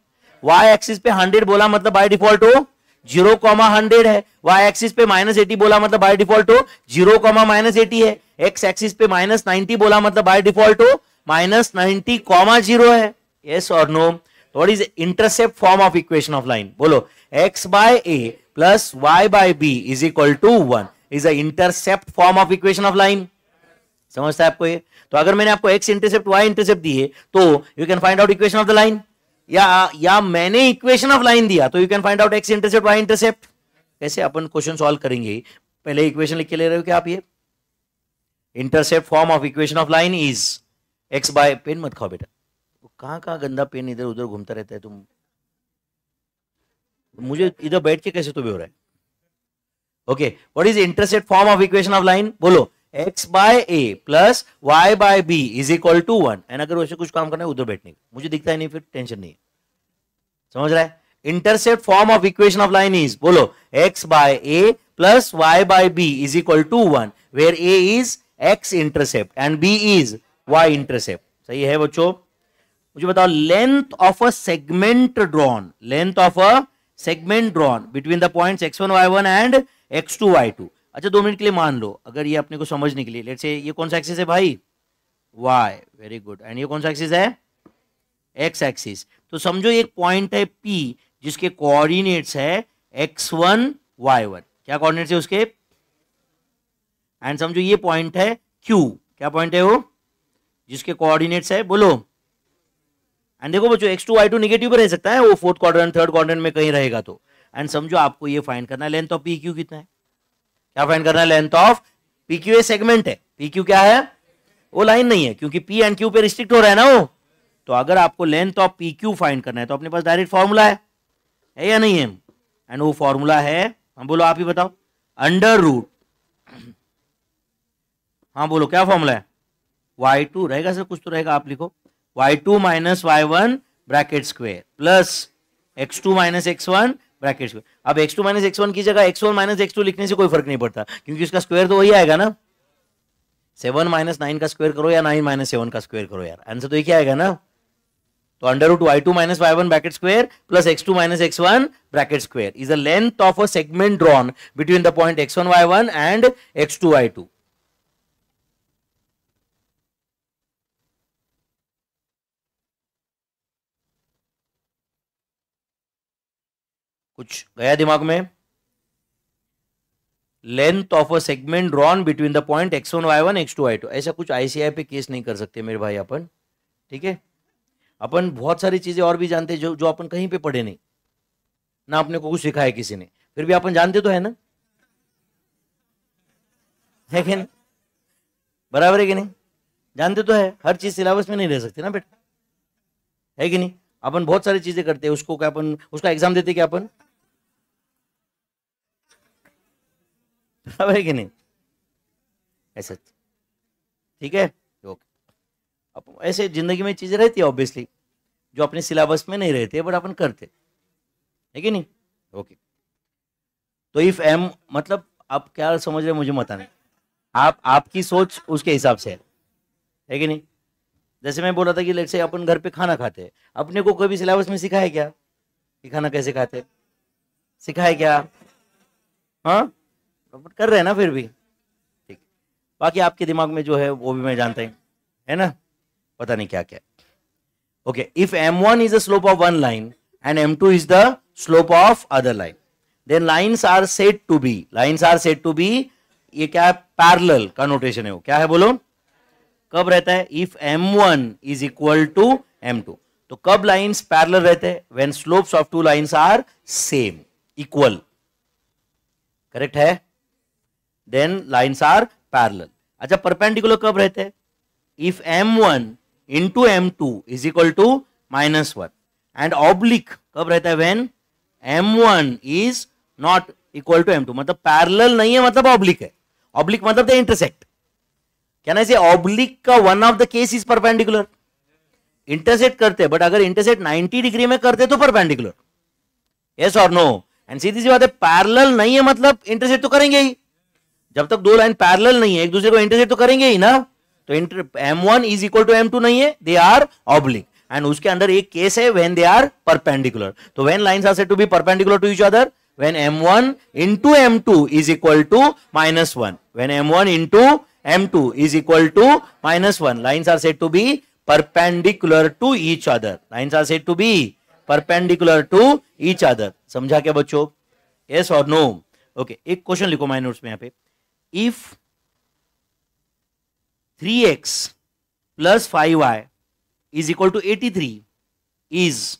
वाई एक्सिस पे हंड्रेड बोला मतलब बाई डिफॉल्ट वो जीरो कॉमा हंड्रेड है वाई एक्सिस पे माइनस एटी बोला मतलब बाई डिफॉल्ट हो जीरो कॉमा माइनस एटी है एक्स एक्सिस पे माइनस नाइनटी बोला मतलब बाई डिफॉल्ट हो माइनस नाइनटी कॉमा जीरो है यस और no what is intercept form of equation of line बोलो x by a plus y by b is equal to one is a intercept form of equation of line समझता है आपको ये तो अगर मैंने आपको एक्स इंटरसेप्ट वाई इंटरसेप्ट दी है तो you can find out equation of the line या या मैंने इक्वेशन ऑफ लाइन दिया तो you can find out x intercept y intercept कैसे अपन क्वेश्चन सॉल्व करेंगे पहले इक्वेशन लिख के ले रहे हो क्या आप ये intercept form of equation of line is x by pen मत खाओ बेटा तो कहाँ कहाँ गंदा पेन इधर उधर घूमता रहता है तुम मुझे इधर बैठ के कैसे तुम्हें तो हो रहा है okay what is intercept form of equation of line बोलो x by a plus y by b is equal to one and अगर वैसे कुछ काम करना है उधर बैठने का मुझे दिखता है नहीं फिर टेंशन नहीं है समझ रहा है intercept form of equation of line is बोलो x by a plus y by b is equal to one where a is x intercept and b is y intercept सही है बच्चों मुझे बताओ length of a segment drawn length of a segment drawn between the point x one y one and x two y two अच्छा दो minute के लिए मान लो अगर ये अपने को समझने के लिए लेट से ये कौन सा एक्सिस है भाई वाई वेरी गुड एंड ये कौन सा एक्सिस है एक्स एक्सिस तो समझो एक पॉइंट है पी जिसके कोऑर्डिनेट्स है एक्स वन वाई वन क्या कोऑर्डिनेट्स है उसके एंड समझो ये पॉइंट है क्यू क्या पॉइंट है वो जिसके कोऑर्डिनेट्स है बोलो एंड देखो बच्चों x two y two negative रह सकता है वो फोर्थ क्वार्टर थर्ड क्वार्टर में कहीं रहेगा तो एंड समझो आपको ये फाइंड करना है लेंथ ऑफ पी क्यू कितना है क्या फाइंड करना है length of P Q a segment है पी क्यू क्या है वो लाइन नहीं है क्योंकि पी एंड क्यू पे रिस्ट्रिक्ट हो रहा है ना वो तो अगर आपको length of P Q find करना है तो अपने पास डायरेक्ट फॉर्मूला है है या नहीं है एंड वो फॉर्मूला है हम हाँ, बोलो आप ही बताओ अंडर रूट हाँ बोलो क्या फॉर्मूला है वाई टू रहेगा सर कुछ तो रहेगा आप लिखो y two minus y one bracket square plus x two minus x one bracket square अब x two minus x one की जगह x one minus x two लिखने से कोई फर्क नहीं पड़ता क्योंकि उसका स्क्वायर तो वही आएगा ना सेवन माइनस नाइन का स्क्वायर करो या नाइन माइनस सेवन का स्क्वायर करो यार आंसर तो ये क्या आएगा ना तो under root y two minus y one bracket square plus x two minus x one bracket square is the length of a segment drawn between the point x one y one and x two y two कुछ गया दिमाग में length of a segment drawn between the point x one y one x two y two ऐसा कुछ ICI पे case नहीं कर सकते मेरे भाई अपन ठीक है अपन बहुत सारी चीजें और भी जानते हैं जो जो अपन कहीं पे पढ़े नहीं ना अपने को कुछ सिखाया किसी ने फिर भी अपन जानते तो है ना है कि नहीं बराबर है कि नहीं जानते तो है हर चीज सिलेबस में नहीं रह सकती ना बेटा है कि नहीं अपन बहुत सारी चीजें करते हैं उसको क्या अपन उसका एग्जाम देते क्या अपन अब है कि नहीं ऐसा तो। ठीक है ओके ऐसे जिंदगी में चीज़ें रहती है ऑब्वियसली जो अपने सिलेबस में नहीं रहते बट अपन करते है कि नहीं ओके तो इफ़ एम मतलब आप क्या समझ रहे मुझे पता नहीं आप आपकी सोच उसके हिसाब से है है कि नहीं जैसे मैं बोला था कि लेट से अपन घर पे खाना खाते हैं अपने को कभी सिलेबस में सिखाया क्या कि खाना कैसे खाते सिखाया क्या हाँ बट कर रहे हैं ना फिर भी ठीक बाकी आपके दिमाग में जो है वो भी मैं जानता हूँ है ना पता नहीं क्या क्या okay if m one is the slope of one line and m two is the slope of other line then lines are set to be lines are set to be ये क्या है पैरल का notation है वो क्या है बोलो कब रहता है if m one is equal to m two तो कब लाइन्स पैरल रहते हैं when slopes of two lines are same equal correct है देन लाइन्स आर पैरल अच्छा परपेंडिकुलर कब रहते हैं if m one into m two is equal to minus one and oblique कब रहता है when m one is not equal to m two मतलब parallel नहीं है मतलब ऑब्लिक है ऑब्लिक मतलब द इंटरसेक्ट क्या ना ऑब्लिक का one of the case is perpendicular intersect करते बट अगर इंटरसेक्ट 90 डिग्री में करते तो परपेंडिकुलर यस और नो एंड सीधी सी बात है पैरल नहीं है मतलब इंटरसेक्ट तो करेंगे ही जब तक दो लाइन पैरल नहीं है एक दूसरे को इंटरसेट तो करेंगे ही ना तो m one is equal to m two नहीं है दे आर ऑब्लिक एंड उसके अंदर एक केस है वेन दे आर परपेंडिकुलर तो when line are set to be perpendicular to each other when m one into m two is equal to minus one when m one into m two is equal to minus one line are set to be perpendicular to each other line are set to be perpendicular to each other समझा क्या बच्चों yes और no okay एक question लिखो माइनोट्स में यहाँ पे if 3x plus 5y is equal to 83 is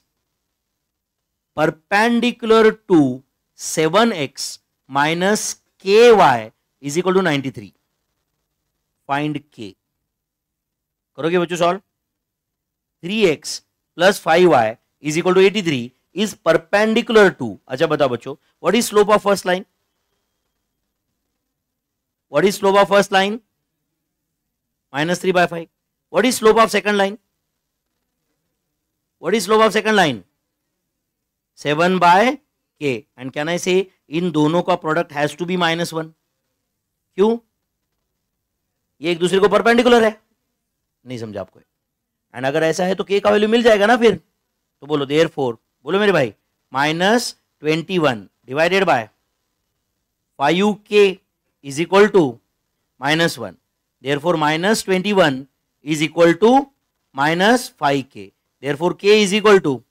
perpendicular to 7x minus ky is equal to 93 find k करोगे बच्चों solve 3x plus 5y is equal to 83 is perpendicular to अच्छा बताओ बच्चों what is slope of first line What is slope of first line? Minus 3 by 5. What is slope of second line? What is slope of second line? 7 by k. And can I say इन दोनों का product has to be minus one क्यों ये एक दूसरे को perpendicular है नहीं समझा आपको एंड अगर ऐसा है तो के का वैल्यू मिल जाएगा ना फिर तो बोलो देर फोर बोलो मेरे भाई minus twenty one divided by five के is equal to minus 1. Therefore, minus 21 is equal to minus 5k. Therefore, k is equal to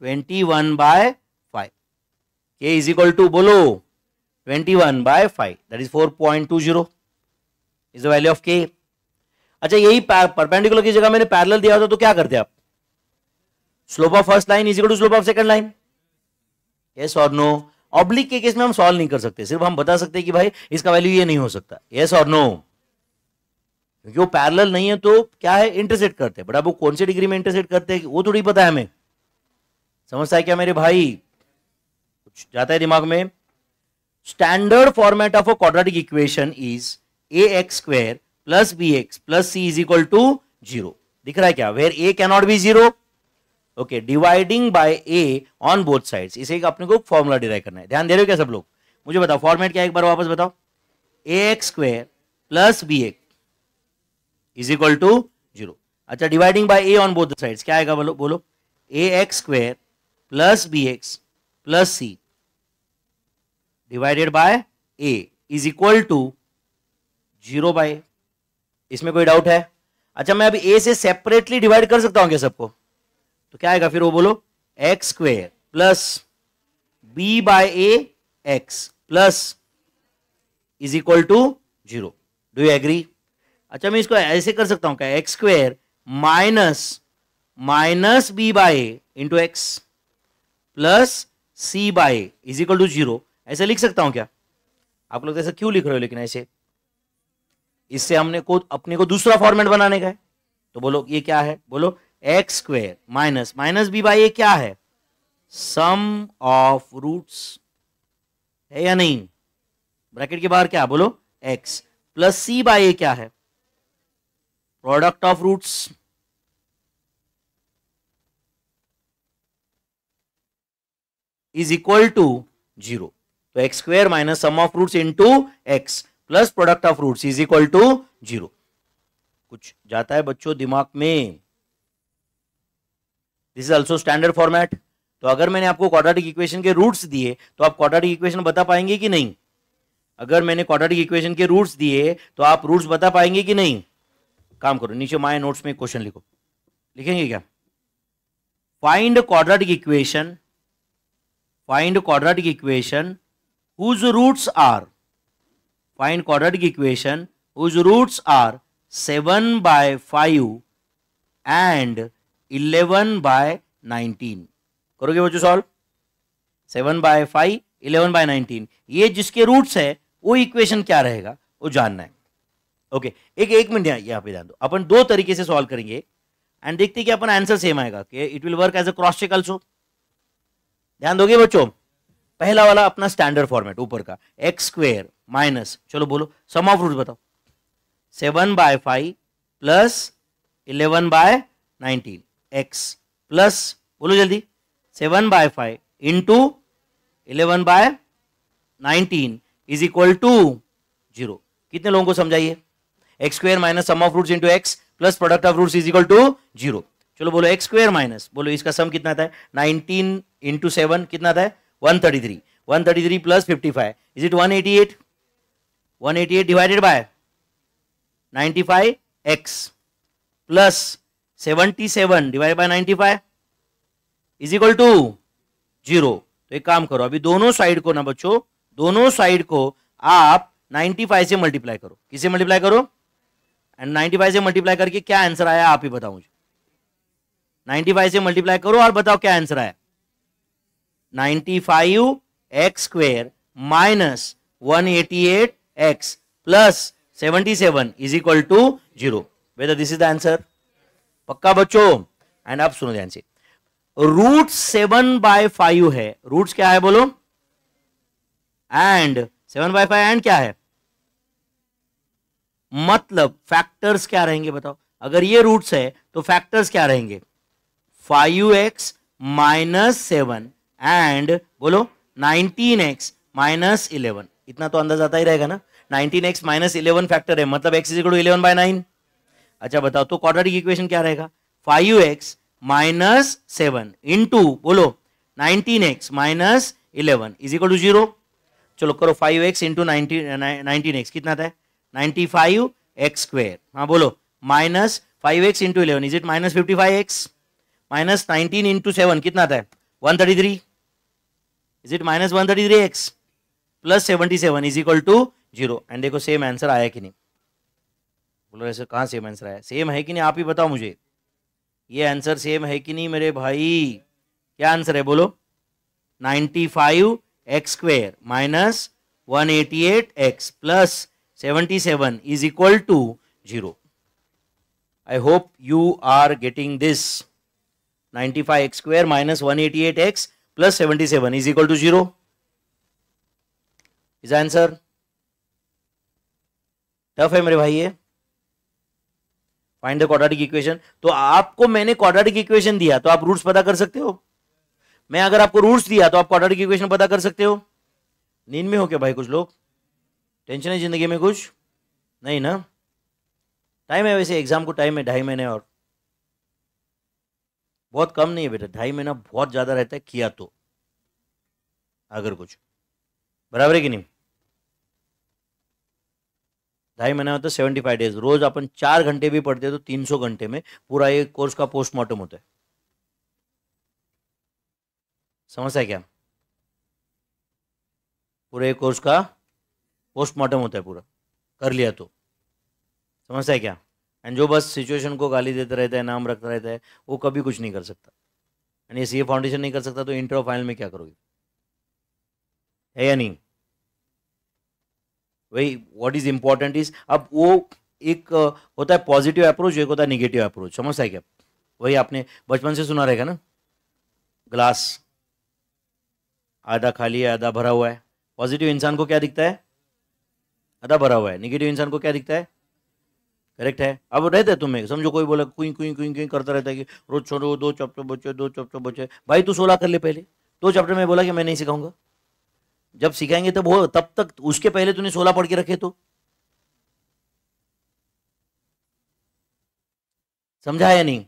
21 by 5. k is equal to bolo 21 by 5. That is 4.20 is the value of k. अच्छा यही perpendicular की जगह मैंने parallel दिया होता तो क्या करते आप slope of first line is equal to slope of second line yes और नो ऑब्लिक के केस में हम सॉल्व नहीं कर सकते सिर्फ हम बता सकते हैं कि भाई इसका वैल्यू ये नहीं हो सकता येस और नो क्योंकि वो पैरल नहीं है तो क्या है इंटरसेट करते हैं बट अब वो कौन से डिग्री में इंटरसेट करते हैं वो थोड़ी पता है हमें समझता है क्या मेरे भाई कुछ जाता है दिमाग में standard format of a quadratic equation is a x square plus b x plus c is equal to zero दिख रहा है क्या where a cannot be zero okay dividing by a on both sides इसे अपने को formula derive करना है ध्यान दे रहे हो क्या सब लोग मुझे बताओ फॉर्मेट क्या एक बार वापस बताओ a x square plus b x is equal to zero अच्छा dividing by a on both sides क्या आएगा बोलो बोलो a x square plus b x plus c divided by a is equal to zero by इसमें कोई doubt है अच्छा मैं अभी ए से सेपरेटली डिवाइड कर सकता हूँ क्या सबको तो क्या आएगा फिर वो बोलो x square plus b by a x plus is equal to zero do you agree अच्छा मैं इसको ऐसे कर सकता हूं क्या x square minus minus B by into x plus c by is equal to zero ऐसे लिख सकता हूं क्या आप लोग तो ऐसा क्यों लिख रहे हो लेकिन ऐसे इससे हमने को अपने को दूसरा फॉर्मेट बनाने का है तो बोलो ये क्या है बोलो x square minus minus B by a क्या है सम ऑफ रूट्स है या नहीं ब्रैकेट के बाहर क्या बोलो x plus c by a क्या है product of roots is equal to zero तो x square minus sum of roots into x plus product of roots is equal to zero कुछ जाता है बच्चों दिमाग में this is also standard format तो अगर मैंने आपको क्वाड्रेटिक इक्वेशन के रूट्स दिए तो आप क्वाड्रेटिक इक्वेशन बता पाएंगे कि नहीं अगर मैंने क्वाड्रेटिक इक्वेशन के रूट्स दिए तो आप रूट्स बता पाएंगे कि नहीं काम करो नीचे माय नोट्स में क्वेश्चन लिखो लिखेंगे क्या find quadratic equation find quadratic equation whose roots are find quadratic equation whose roots are seven by five and eleven by nineteen करोगे बच्चों solve seven by five eleven by nineteen ये जिसके roots है वो equation क्या रहेगा वो जानना है ओके okay, एक एक मिनट यहाँ पे जान दो अपन दो तरीके से सॉल्व करेंगे एंड देखते हैं कि अपन आंसर सेम आएगा कि it will work as a cross check also ध्यान दोगे बच्चों पहला वाला अपना स्टैंडर्ड फॉर्मेट ऊपर का एक्स स्क्वेयर माइनस चलो बोलो सम ऑफ रूट बताओ seven by five plus eleven by nineteen x plus बोलो जल्दी seven by five into eleven by nineteen is equal to zero कितने लोगों को समझाइए x square minus sum of roots into x plus product of roots is equal to zero चलो बोलो x square minus बोलो इसका सम कितना था नाइनटीन इंटू सेवन कितना था one thirty three one thirty three plus fifty five is it one eighty eight one eighty eight divided by ninety five x plus seventy seven divide by ninety five is equal to zero तो एक काम करो अभी दोनों side को ना बच्चों दोनों साइड को आप फाइव से मल्टीप्लाई करो किसे मल्टीप्लाई करो एंड फाइव से मल्टीप्लाई करके क्या आंसर आया आप ही बताओ मुझे फाइव से मल्टीप्लाई करो और बताओ क्या आंसर आया ninety five x square minus one eighty eight x plus seventy seven is equal to zero whether this is the answer पक्का बच्चों एंड आप सुनो ध्यान से रूट सेवन बाय फाइव है रूट क्या है बोलो and seven by five and क्या है मतलब फैक्टर्स क्या रहेंगे बताओ अगर ये रूट्स है तो फैक्टर्स क्या रहेंगे five x minus seven and बोलो नाइनटीन एक्स माइनस इलेवन इतना तो अंदाज आता ही रहेगा ना nineteen x minus eleven factor है मतलब x is equal to eleven by nine अच्छा बताओ तो क्वाड्रेटिक इक्वेशन क्या रहेगा five x minus seven into बोलो nineteen x minus eleven is equal to zero चलो करो five x into nineteen x कितना था नाइन्टी फाइव एक्स स्क्वेयर हाँ बोलो minus five x into eleven is it minus fifty five x minus nineteen into seven कितना था one thirty three is it minus one thirty three x plus seventy seven is equal to zero and देखो same answer आया कि नहीं बोलो ऐसे कहाँ same answer आया सेम है कि नहीं आप ही बताओ मुझे ये आंसर सेम है कि नहीं मेरे भाई क्या आंसर है बोलो ninety five x square minus one eighty eight x plus seventy seven is equal to zero I hope you are getting this ninety five x square minus one eighty eight x plus seventy seven is equal to zero is answer tough है मेरे भाई ये find the quadratic equation तो आपको मैंने quadratic equation दिया तो आप रूट्स पता कर सकते हो मैं अगर आपको रूट्स दिया तो आप क्वाड्रेटिक इक्वेशन पता कर सकते हो नींद में हो क्या भाई कुछ लोग टेंशन है जिंदगी में कुछ नहीं ना टाइम है वैसे एग्जाम को टाइम है ढाई महीने और बहुत कम नहीं है बेटा ढाई महीना बहुत ज़्यादा रहता है किया तो अगर कुछ बराबर है कि नहीं ढाई महीना है सेवेंटी फाइव डेज रोज अपन चार घंटे भी पढ़ते हैं तो तीन सौ घंटे में पूरा ये कोर्स का पोस्टमार्टम होता है समझ है क्या पूरे कोर्स का पोस्टमार्टम होता है पूरा कर लिया तो समझता है क्या एंड जो बस सिचुएशन को गाली देता रहता है नाम रखता रहता है वो कभी कुछ नहीं कर सकता एंड ये सी फाउंडेशन नहीं कर सकता तो इंटर फाइनल में क्या करोगे है या नहीं वही व्हाट इज इम्पोर्टेंट इज अब वो एक होता है पॉजिटिव अप्रोच एक होता है निगेटिव अप्रोच समझता है क्या वही आपने बचपन से सुना रहेगा ना ग्लास आधा खाली है आधा भरा हुआ है पॉजिटिव इंसान को क्या दिखता है आधा भरा हुआ है निगेटिव इंसान को क्या दिखता है करेक्ट है अब रहता है तुम्हें समझो कोई बोला कुई कुई कुई कुई करता रहता है कि रोज छोड़ो दो चैप्टर बचे दो चैप्टर बचे भाई तू सोलह कर ले पहले दो चैप्टर में बोला कि मैं नहीं सिखाऊंगा जब सिखाएंगे तब वो तब तक उसके पहले तूने सोलह पढ़ के रखे तो समझा या नहीं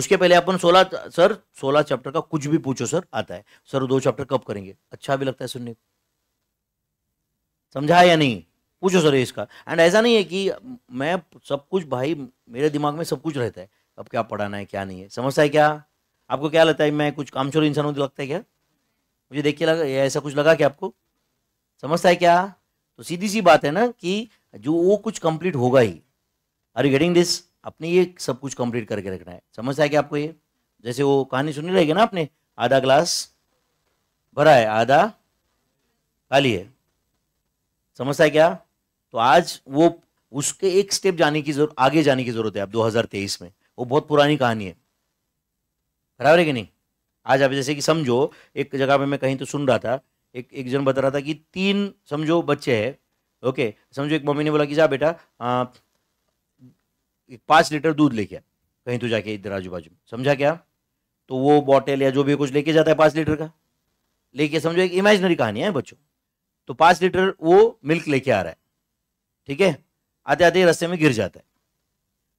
उसके पहले अपन सोलह सर सोलह चैप्टर का कुछ भी पूछो सर आता है सर दो चैप्टर कब करेंगे अच्छा भी लगता है सुनने को समझा या नहीं पूछो सर इसका एंड ऐसा नहीं है कि मैं सब कुछ भाई मेरे दिमाग में सब कुछ रहता है अब क्या पढ़ाना है क्या नहीं है समझता है क्या आपको क्या लगता है मैं कुछ कामचोर इंसान हूँ लगता है क्या मुझे देख के लगा ऐसा कुछ लगा क्या आपको समझता है क्या तो सीधी सी बात है ना कि जो वो कुछ कंप्लीट होगा ही आर यू गेटिंग दिस अपने ये सब कुछ कंप्लीट करके रखना है समझता है क्या आपको ये जैसे वो कहानी सुननी रहेगी ना आपने आधा ग्लास भरा है आधा खाली है समझता है क्या तो आज वो उसके एक स्टेप जाने की जरूरत आगे जाने की जरूरत है अब 2023 में वो बहुत पुरानी कहानी है बराबर है कि नहीं आज आप जैसे कि समझो एक जगह पे मैं कहीं तो सुन रहा था एक एक जन बता रहा था कि तीन समझो बच्चे हैं ओके समझो एक मम्मी ने बोला कि जा बेटा आ, पाँच लीटर दूध लेके आ कहीं तो जाके इधर आजू बाजू समझा क्या तो वो बॉटल या जो भी कुछ लेके जाता है पाँच लीटर का लेके समझो एक इमेजनरी कहानी है बच्चों तो पाँच लीटर वो मिल्क लेके आ रहा है ठीक है आते आते रस्ते में गिर जाता है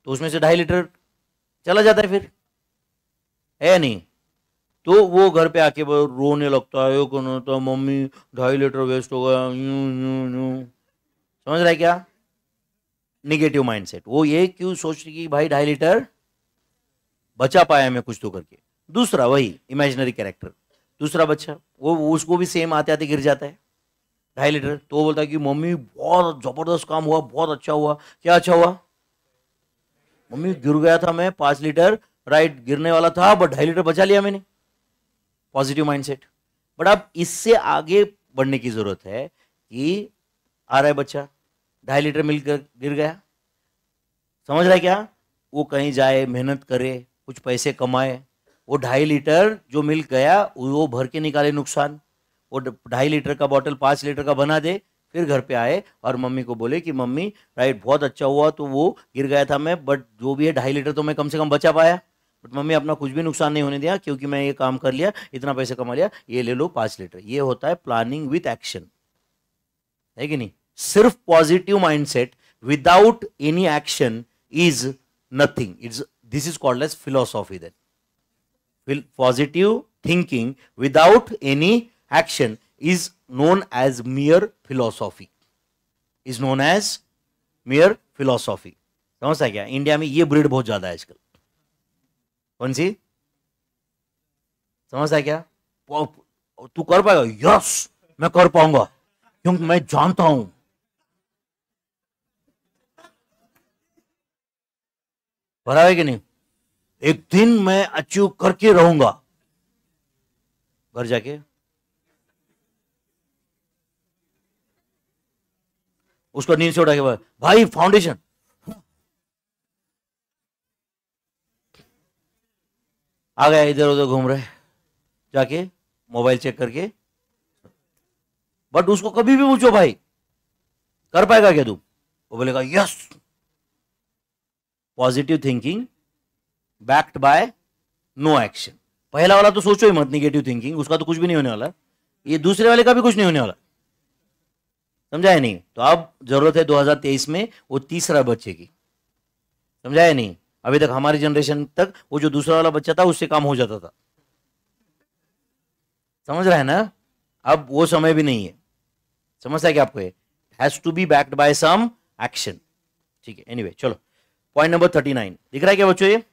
तो उसमें से ढाई लीटर चला जाता है फिर है नहीं तो वो घर पे आके रोने लगता है कौन तो मम्मी ढाई लीटर वेस्ट हो गया यूं यूं यूं समझ रहा है क्या निगेटिव माइंडसेट वो ये क्यों सोच रही कि भाई ढाई लीटर बचा पाया मैं कुछ तो करके दूसरा वही इमेजिनरी कैरेक्टर दूसरा बच्चा वो उसको भी सेम आते आते गिर जाता है ढाई लीटर तो वो बोलता है कि मम्मी बहुत जबरदस्त काम हुआ बहुत अच्छा हुआ क्या अच्छा हुआ मम्मी गिर गया था मैं पांच लीटर राइट गिरने वाला था बट ढाई लीटर बचा लिया मैंने पॉजिटिव माइंडसेट बट अब इससे आगे बढ़ने की ज़रूरत है कि आ रहा है बच्चा ढाई लीटर मिल्क गिर गया समझ रहा है क्या वो कहीं जाए मेहनत करे कुछ पैसे कमाए वो ढाई लीटर जो मिल्क गया वो भर के निकाले नुकसान वो ढाई लीटर का बॉटल पाँच लीटर का बना दे फिर घर पे आए और मम्मी को बोले कि मम्मी राइट बहुत अच्छा हुआ तो वो गिर गया था मैं बट जो भी है ढाई लीटर तो मैं कम से कम बचा पाया बट मम्मी अपना कुछ भी नुकसान नहीं होने दिया क्योंकि मैं ये काम कर लिया इतना पैसे कमा लिया ये ले लो पांच लीटर ये होता है प्लानिंग विथ एक्शन है कि नहीं सिर्फ positive mindset without any action is nothing it's this is called as philosophy that positive thinking without any action is known as mere philosophy is known as mere philosophy समझता क्या India में ये breed बहुत ज्यादा है आजकल कौन सी समझता है क्या तू कर पाएगा यस मैं कर पाऊंगा क्योंकि मैं जानता हूं बराबर है कि नहीं एक दिन मैं अचीव करके रहूंगा घर जाके उसको नींद से उठा के भाई फाउंडेशन आ गया इधर उधर घूम रहे जाके मोबाइल चेक करके बट उसको कभी भी पूछो भाई कर पाएगा क्या तू वो बोलेगा yes positive thinking backed by no action पहला वाला तो सोचो ही मत निगेटिव थिंकिंग उसका तो कुछ भी नहीं होने वाला ये दूसरे वाले का भी कुछ नहीं होने वाला समझाया नहीं तो अब जरूरत है 2023 में वो तीसरा बच्चे की समझाया नहीं अभी तक हमारी जनरेशन तक वो जो दूसरा वाला बच्चा था उससे काम हो जाता था समझ रहा है ना अब वो समय भी नहीं है समझता है क्या आपको has to be backed by some action ठीक है एनीवे चलो पॉइंट नंबर थर्टी नाइन दिख रहा है क्या बच्चों ये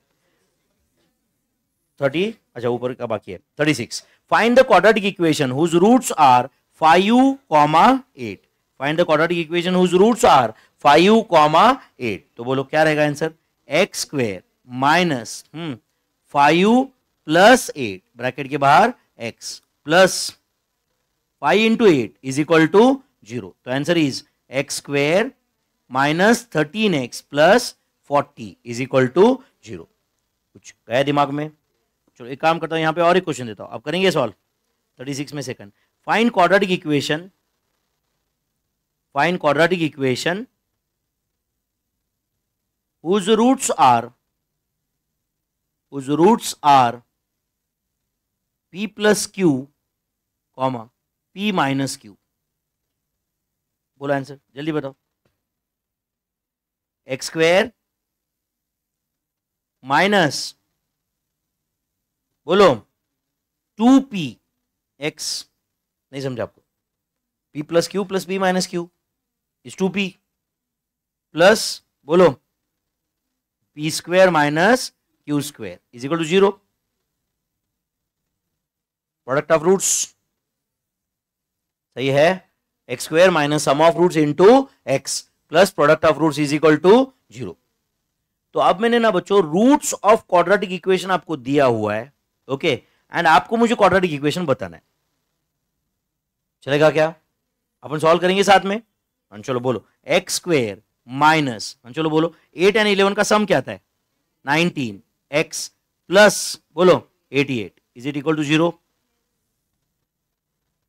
थर्टी अच्छा ऊपर का बाकी है thirty six find the quadratic equation whose roots are five comma eight find the quadratic equation whose roots are five comma eight तो बोलो क्या रहेगा answer x square minus five plus eight bracket के बाहर x plus five into eight is equal to zero तो answer is x square minus thirteen x plus forty is equal to zero कुछ गया दिमाग में चलो एक काम करता हूँ यहाँ पे और एक क्वेश्चन देता हूँ अब करेंगे सॉल्व थर्टी सिक्स में second find quadratic equation find quadratic equation whose roots are whose roots are p plus q comma p minus q बोला आंसर जल्दी बताओ एक्स स्क्वेर माइनस बोलो टू पी एक्स नहीं समझा आपको p plus q plus b minus q is two p plus बोलो p square minus q square is equal to zero product of roots सही है x square minus sum of roots into x plus product of roots is equal to zero तो अब मैंने ना बच्चों roots of quadratic equation आपको दिया हुआ है ओके एंड आपको मुझे क्वाड्रेटिक इक्वेशन बताना है चलेगा क्या अपन सॉल्व करेंगे साथ में हाँ, चलो बोलो एक्स स्क्वेयर माइनस तो चलो बोलो एट एंड इलेवन का सम क्या आता है नाइनटीन एक्स प्लस बोलो eighty eight is it equal to zero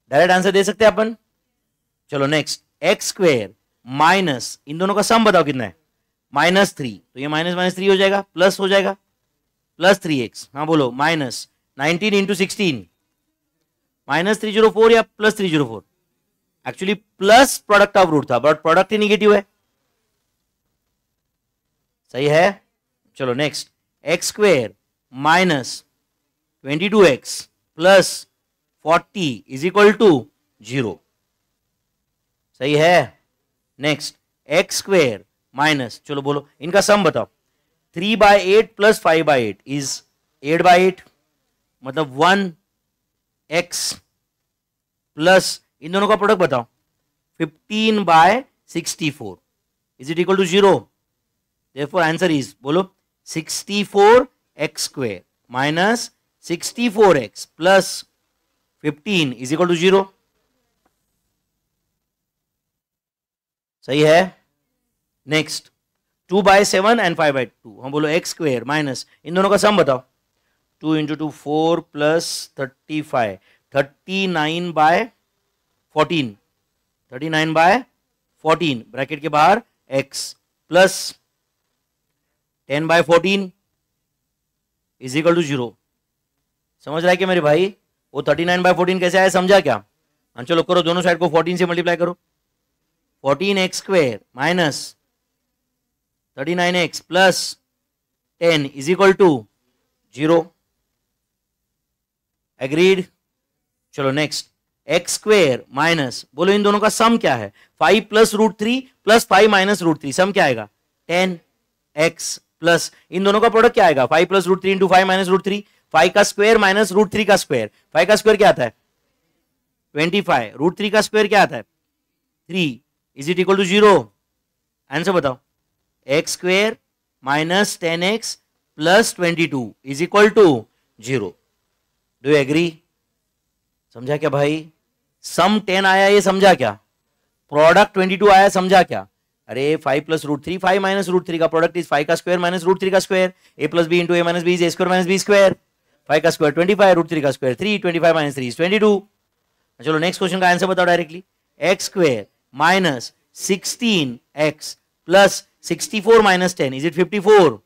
direct answer दे सकते हैं अपन चलो नेक्स्ट एक्स स्क्वेयर माइनस इन दोनों का सम बताओ कितना है माइनस थ्री तो ये माइनस माइनस थ्री हो जाएगा प्लस हो जाएगा प्लस थ्री एक्स हाँ बोलो minus nineteen into sixteen minus three zero four या plus three zero four actually plus product of root था बट प्रोडक्ट ही निगेटिव है सही है चलो next x square minus twenty two x plus forty is equal to zero सही है next x square minus चलो बोलो इनका सम बताओ three by eight plus five by eight is eight by eight मतलब वन एक्स प्लस इन दोनों का प्रोडक्ट बताओ fifteen by sixty four is it equal to zero therefore answer is bolo 64x square minus 64x plus 15 is equal to 0 सही है next two by seven and five by two हम बोलो x square minus इन दोनों का sum बताओ two into two four plus thirty five thirty nine by fourteen thirty nine by fourteen bracket के बाहर x plus ten by fourteen is equal to zero समझ रहा है क्या मेरे भाई वो थर्टी नाइन बाय फोर्टीन कैसे आया समझा क्या हाँ चलो करो दोनों साइड को फोर्टीन से मल्टीप्लाई करो fourteen x square minus thirty nine x plus ten is equal to zero agreed चलो नेक्स्ट एक्स स्क्वेयर माइनस बोलो इन दोनों का सम क्या है five plus root three plus five minus root three sum क्या आएगा टेन एक्स प्लस इन दोनों का प्रोडक्ट क्या आएगा five plus root three into five minus root three five का स्क्वायर माइनस रूट थ्री का स्क्वायर फाइव का स्क्वायर क्या आता है ट्वेंटी फाइव रूट थ्री का स्क्वायर क्या आता है three is it equal to zero answer बताओ x square minus ten x plus twenty two is equal to zero do agree समझा क्या भाई सम टेन आया ये समझा क्या प्रोडक्ट ट्वेंटी टू आया समझा क्या अरे five plus root three five minus root three का प्रोडक्ट इज फाइव का स्क्वायर माइनस रूट थ्री का square a plus b into a minus b a square minus b square five का square twenty five root three का square three twenty five minus three is twenty two चलो next question का answer बताओ directly x square minus sixteen x plus sixty four minus ten is it fifty four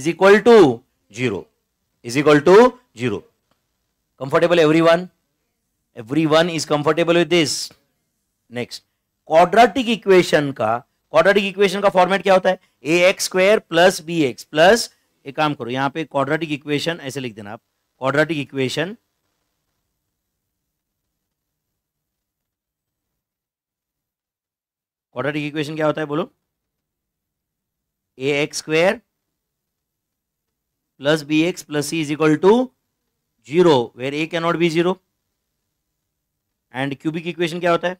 is equal to zero is equal to zero comfortable one every one is comfortable with this next quadratic equation का quadratic equation का format क्या होता है a x square plus b x plus एक काम करो यहां पे क्वाड्रेटिक इक्वेशन ऐसे लिख देना आप क्वाड्रेटिक इक्वेशन क्वाड्रेटिक इक्वेशन क्या होता है बोलो a x square plus b x plus c is equal to zero where a cannot be zero and cubic equation क्या होता है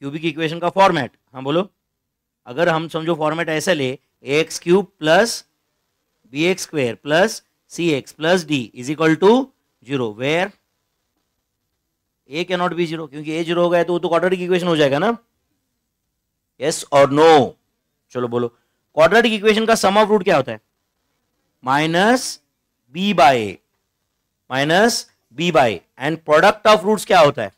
क्यूबिक इक्वेशन का फॉर्मेट हाँ बोलो अगर हम समझो फॉर्मेट ऐसे ले x cube plus b x square plus c x plus d is equal to zero where a can not be zero क्योंकि ए जीरो हो गया तो वो तो क्वाड्रेटिक इक्वेशन हो जाएगा ना यस और नो चलो बोलो क्वाड्रेटिक इक्वेशन का सम ऑफ रूट क्या होता है minus B by minus B by and product of roots क्या होता है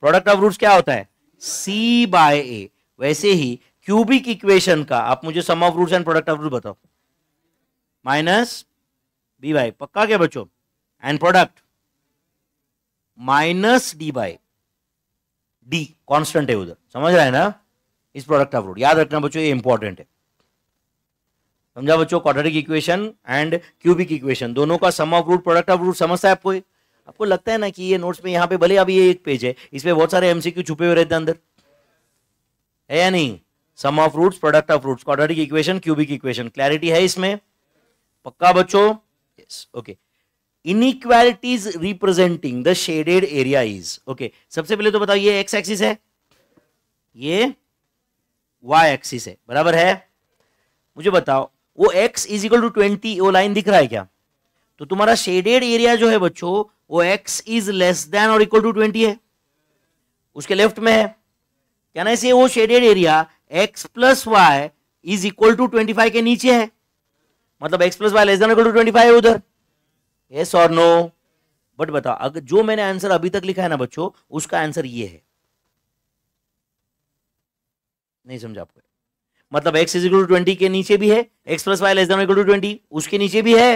प्रोडक्ट ऑफ रूट्स क्या होता है सी बाय ए वैसे ही क्यूबिक इक्वेशन का आप मुझे sum of roots and product of root बताओ माइनस बी बाय पक्का क्या बच्चों and product minus d by d constant है उधर समझ रहे हैं ना इस प्रोडक्ट ऑफ रूट याद रखना बच्चों ये इंपॉर्टेंट है समझा बच्चों quadratic equation and cubic equation दोनों का sum of root product of root समझता है आपको आपको लगता है ना कि ये नोट्स में यहां पे भले अभी ये एक पेज है इसमें बहुत सारे एमसीक्यू छुपे हुए रहते हैं अंदर है या नहीं sum of roots product of roots quadratic equation cubic equation clarity है इसमें पक्का बच्चो yes okay inequalities representing the shaded area is okay सबसे पहले तो बताओ ये एक्स एक्सिस है ये वाई एक्सिस है बराबर है मुझे बताओ वो x is equal to twenty वो लाइन दिख रहा है क्या तो तुम्हारा शेडेड एरिया जो है बच्चों वो x इज लेस देन और इक्वल टू 20 है उसके लेफ्ट में है क्या ना इसे वो shaded area x plus y is equal to 25 के नीचे है मतलब x plus y less than equal to 25 है उधर यस और नो बट बताओ अगर जो मैंने आंसर अभी तक लिखा है ना बच्चों उसका आंसर ये है नहीं समझा आपको मतलब x is equal to twenty के नीचे भी है x plus y less than equal to twenty उसके नीचे भी है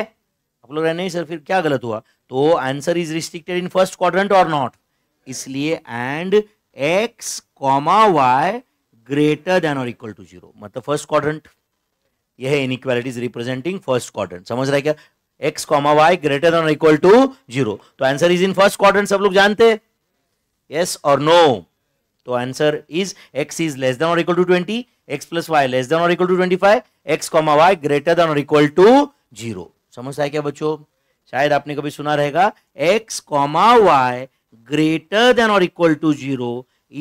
आप लोग नहीं सर फिर क्या गलत हुआ तो answer is restricted in first quadrant और नॉट इसलिए and x comma y greater than और इक्वल टू जीरो मतलब फर्स्ट क्वाड्रेंट यह है इनइक्वालिटीज रिप्रेजेंटिंग फर्स्ट क्वाड्रेंट समझ रहे क्या x comma y greater than और इक्वल टू जीरो तो answer is in first quadrant सब लोग जानते हैं और नो तो answer is x is less than और equal to twenty x plus y less than और equal to twenty five x comma y greater than और इक्वल टू जीरो समझ आए क्या बच्चों शायद आपने कभी सुना रहेगा x comma y greater than और equal to zero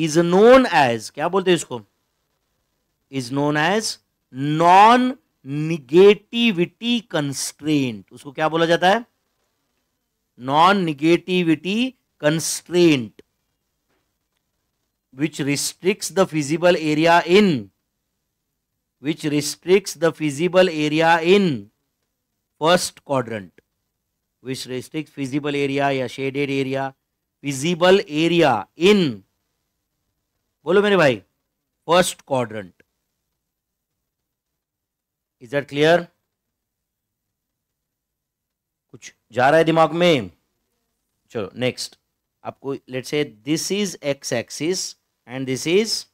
is known as क्या बोलते हैं इसको is known as non negativity constraint उसको क्या बोला जाता है non negativity constraint which restrict the feasible area in which restrict the feasible area in first quadrant which restrict feasible area या shaded area feasible area in बोलो मेरे भाई first quadrant is that clear कुछ जा रहा है दिमाग में चलो नेक्स्ट आपको let say this is x axis and this is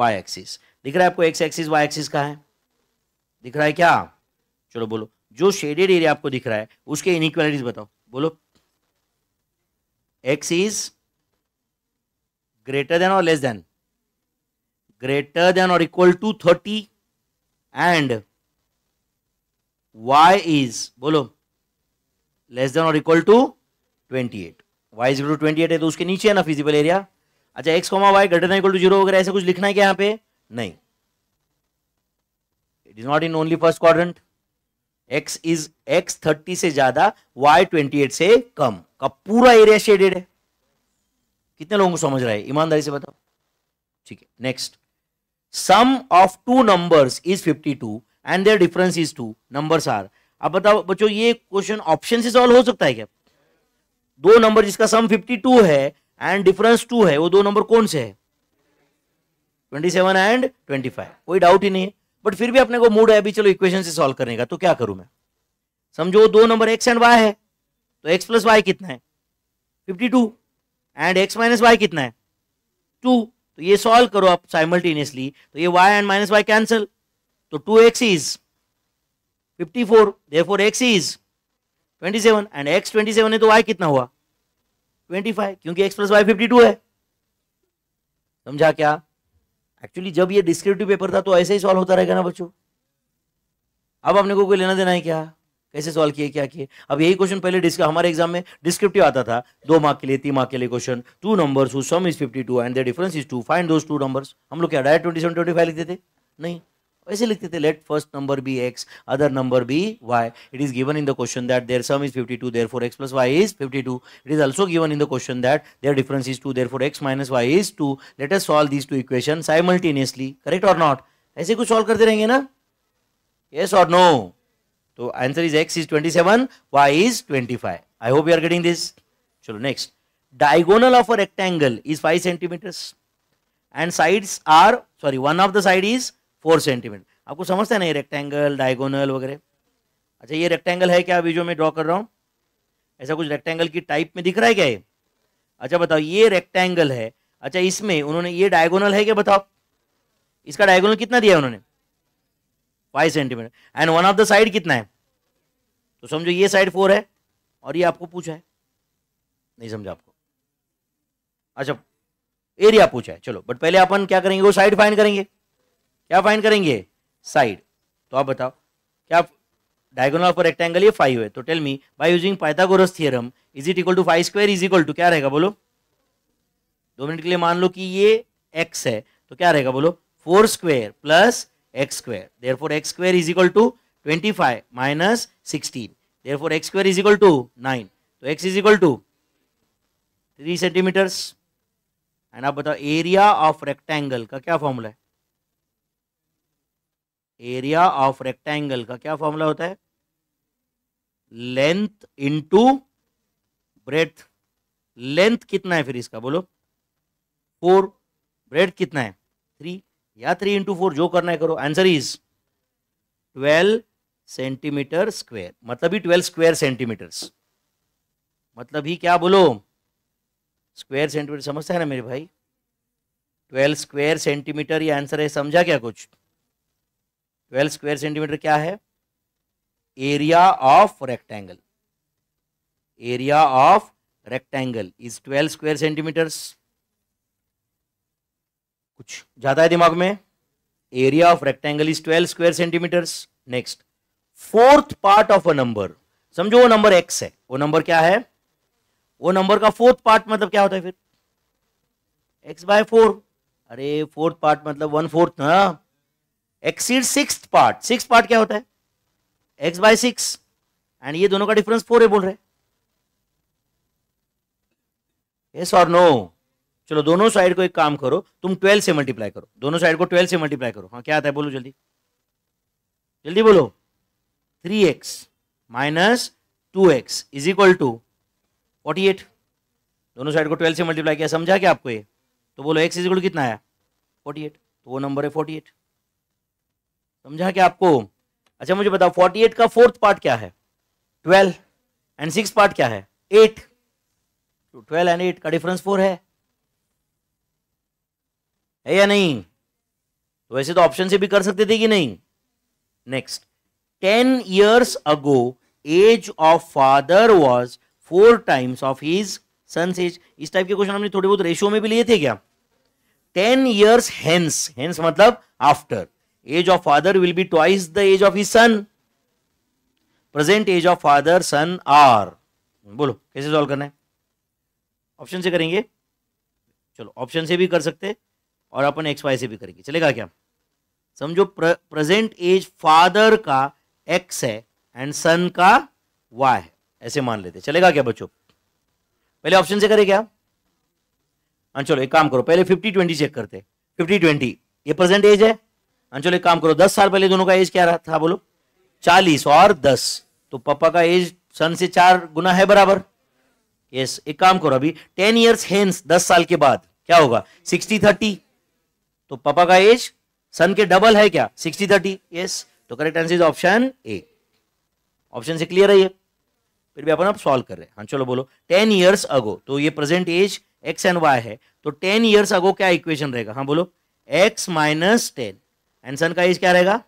y axis दिख रहा है आपको एक्स एक्सिस वाई एक्सिस का है दिख रहा है क्या चलो बोलो जो शेडेड एरिया आपको दिख रहा है उसके इनइक्वालिटीज बताओ बोलो एक्स इज ग्रेटर देन और लेस देन ग्रेटर देन और equal to thirty and y is बोलो लेस देन और equal to twenty eight y is to twenty eight है तो उसके नीचे है ना फिजिबल एरिया अच्छा x comma y greater than equal to zero वगैरह ऐसा कुछ लिखना है क्या यहां पे नहीं it is not in only first quadrant x is x thirty से ज्यादा वाई ट्वेंटी एट से कम का पूरा एरिया शेडेड है कितने लोगों को समझ रहा है ईमानदारी से बताओ ठीक है next sum of two numbers is fifty two and their difference is two numbers are अब बताओ बच्चों ये क्वेश्चन ऑप्शन से सॉल्व हो सकता है क्या दो नंबर जिसका सम फिफ्टी टू है एंड डिफरेंस टू है वो दो नंबर कौन से है twenty seven and twenty five कोई डाउट ही नहीं है बट फिर भी अपने को मूड है अभी चलो इक्वेशन से सॉल्व करने का तो क्या करूं मैं समझो दो नंबर एक्स एंड वाई है तो एक्स प्लस वाई कितना है fifty two and x minus y कितना है टू तो ये सॉल्व करो आप साइमल्टेनियसली तो ये y and minus y cancel तो two x is fifty four four x is twenty seven and x twenty seven है तो वाई कितना हुआ ट्वेंटी फाइव क्योंकि x plus y fifty two है समझा क्या एक्चुअली जब ये डिस्क्रिप्टिव पेपर था तो ऐसे ही सॉल्व होता रहेगा ना बच्चों अब आपने को कोई लेना देना है क्या कैसे सॉल्व किए क्या किए अब यही क्वेश्चन पहले हमारे एग्जाम में डिस्क्रिप्टिव आता था दो मार्क के लिए तीन मार्क के लिए question two numbers whose sum is 52 and the difference is two find those two numbers हम लोग क्या डायरेक्ट 27 25 लिखते थे नहीं वैसे लिखते थे let first number be x other number be y it is given in the question that their sum is 52 two x plus y is 52 it is also given in the question that their difference is two there x minus y is two let us solve these two equation simultaneously correct और not ऐसे कुछ solve करते रहेंगे ना yes और no तो answer is x is twenty y is twenty I hope you are getting this चलो next diagonal of a rectangle is five centimetres and sides are sorry one of the side is four centimetre आपको समझते हैं ना ये rectangle diagonal वगैरह अच्छा ये rectangle है क्या अभी जो मैं ड्रॉ कर रहा हूँ ऐसा कुछ रेक्टेंगल की टाइप में दिख रहा है क्या ये अच्छा बताओ ये रेक्टेंगल है अच्छा इसमें उन्होंने ये डायगोनल है क्या बताओ इसका डायगोनल कितना दिया उन्होंने five centimetre and one of the side कितना है तो समझो ये साइड फोर है और ये आपको पूछा है नहीं समझा आपको अच्छा एरिया पूछा है चलो बट पहले अपन क्या करेंगे वो साइड फाइन करेंगे क्या फाइन करेंगे साइड तो आप बताओ क्या डायगोनल ऑफ रेक्टेंगल ये फाइव है तो tell me by using Pythagoras theorem is it equal to five square is equal to क्या रहेगा बोलो दो मिनट के लिए मान लो कि ये एक्स है तो क्या रहेगा बोलो four square plus x square therefore x square is equal to twenty five minus sixteen therefore x square is equal to nine तो x is equal to three centimetres and आप बताओ area of rectangle का क्या formula है area of rectangle का क्या formula होता है लेंथ इनटू ब्रेथ लेंथ कितना है फिर इसका बोलो फोर ब्रेथ कितना है थ्री या थ्री इंटू फोर जो करना है करो answer is twelve centimetre square मतलब ही ट्वेल्व स्क्वायर सेंटीमीटर्स मतलब ही क्या बोलो स्क्वायर सेंटीमीटर समझता है ना मेरे भाई ट्वेल्व स्क्वायर सेंटीमीटर ये आंसर है समझा क्या कुछ ट्वेल्व स्क्वायर सेंटीमीटर क्या है area of rectangle area of rectangle is twelve square centimetres कुछ ज्यादा है दिमाग में area of rectangle is twelve square centimetres next fourth part of a number समझो वो नंबर एक्स है वो नंबर क्या है वो नंबर का फोर्थ पार्ट मतलब क्या होता है फिर एक्स बाय फोर अरे फोर्थ पार्ट मतलब वन फोर्थ ना exceed six part six part क्या होता है एक्स बाय सिक्स एंड ये दोनों का डिफरेंस फोर है बोल रहे यस और नो चलो दोनों साइड को एक काम करो तुम ट्वेल्व से मल्टीप्लाई करो दोनों साइड को ट्वेल्व से मल्टीप्लाई करो हाँ क्या आता है बोलो जल्दी जल्दी बोलो three x minus two x is equal to forty eight दोनों साइड को ट्वेल्व से मल्टीप्लाई किया समझा क्या आपको ये तो बोलो एक्स इज इक्वल कितना आया फोर्टी एट तो वो नंबर है फोर्टी एट समझा क्या आपको अच्छा मुझे बताओ फोर्टी एट का फोर्थ पार्ट क्या है ट्वेल्व एंड सिक्स पार्ट क्या है एट तो ट्वेल्व एंड एट का डिफरेंस फोर है है या नहीं तो वैसे तो ऑप्शन से भी कर सकते थे कि नहीं next ten years ago age of father was four times of his son's age इस टाइप के क्वेश्चन हमने थोड़े बहुत रेशियो में भी लिए थे क्या टेन ईयर्स हेंस हेंस मतलब after age of father will be twice the age of his son present age of father son are बोलो कैसे सॉल्व करना है ऑप्शन से करेंगे चलो ऑप्शन से भी कर सकते और अपन एक्स वाई से भी करेंगे चलेगा क्या समझो प्रेजेंट एज फादर का एक्स है एंड सन का वाई है ऐसे मान लेते चलेगा क्या बच्चों पहले ऑप्शन से करें क्या हाँ, चलो एक काम करो पहले फिफ्टी ट्वेंटी चेक करते फिफ्टी ट्वेंटी ये प्रेजेंट एज है अंचल एक काम करो दस साल पहले दोनों का एज क्या था बोलो चालीस और दस तो पापा का एज सन से चार गुना है बराबर यस एक काम करो अभी टेन ईयर्स हेंस दस साल के बाद क्या होगा सिक्सटी थर्टी तो पापा का एज सन के डबल है क्या सिक्सटी थर्टी यस तो correct answer is option A option से क्लियर है ये फिर भी अपन आप सॉल्व कर रहे हैं हाँ चलो बोलो टेन ईयर्स अगो तो ये present age x and y है तो टेन ईयर्स अगो क्या इक्वेशन रहेगा हाँ बोलो एक्स माइनस टेन एंड का एज क्या रहेगा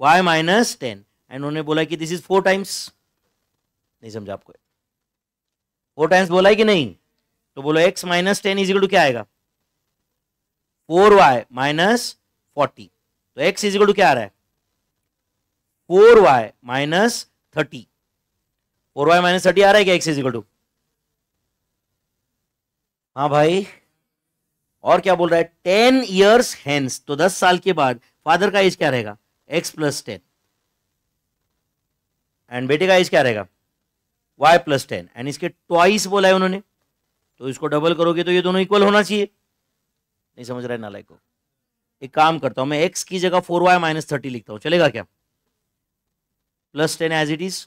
वाई माइनस टेन एंड उन्होंने बोला कि दिस इज फोर टाइम्स नहीं समझा आपको फोर टाइम्स बोला है कि नहीं तो बोलो x minus ten is equal to क्या आएगा फोर वाई माइनस फोर्टी तो एक्स इजिकल टू क्या आ रहा है four y minus thirty four y minus thirty आ रहा है क्या एक्स इजिकल टू हाँ भाई और क्या बोल रहा है टेन ईयर्स हैंस तो दस साल के बाद फादर का एज क्या रहेगा एक्स प्लस टेन एंड बेटे का एज क्या रहेगा वाई प्लस टेन एंड इसके ट्वाइस बोला है उन्होंने तो इसको डबल करोगे तो ये दोनों इक्वल होना चाहिए नहीं समझ रहा है को एक काम करता हूं मैं एक्स की जगह फोर वाई माइनस थर्टी लिखता हूं चलेगा क्या plus ten as it is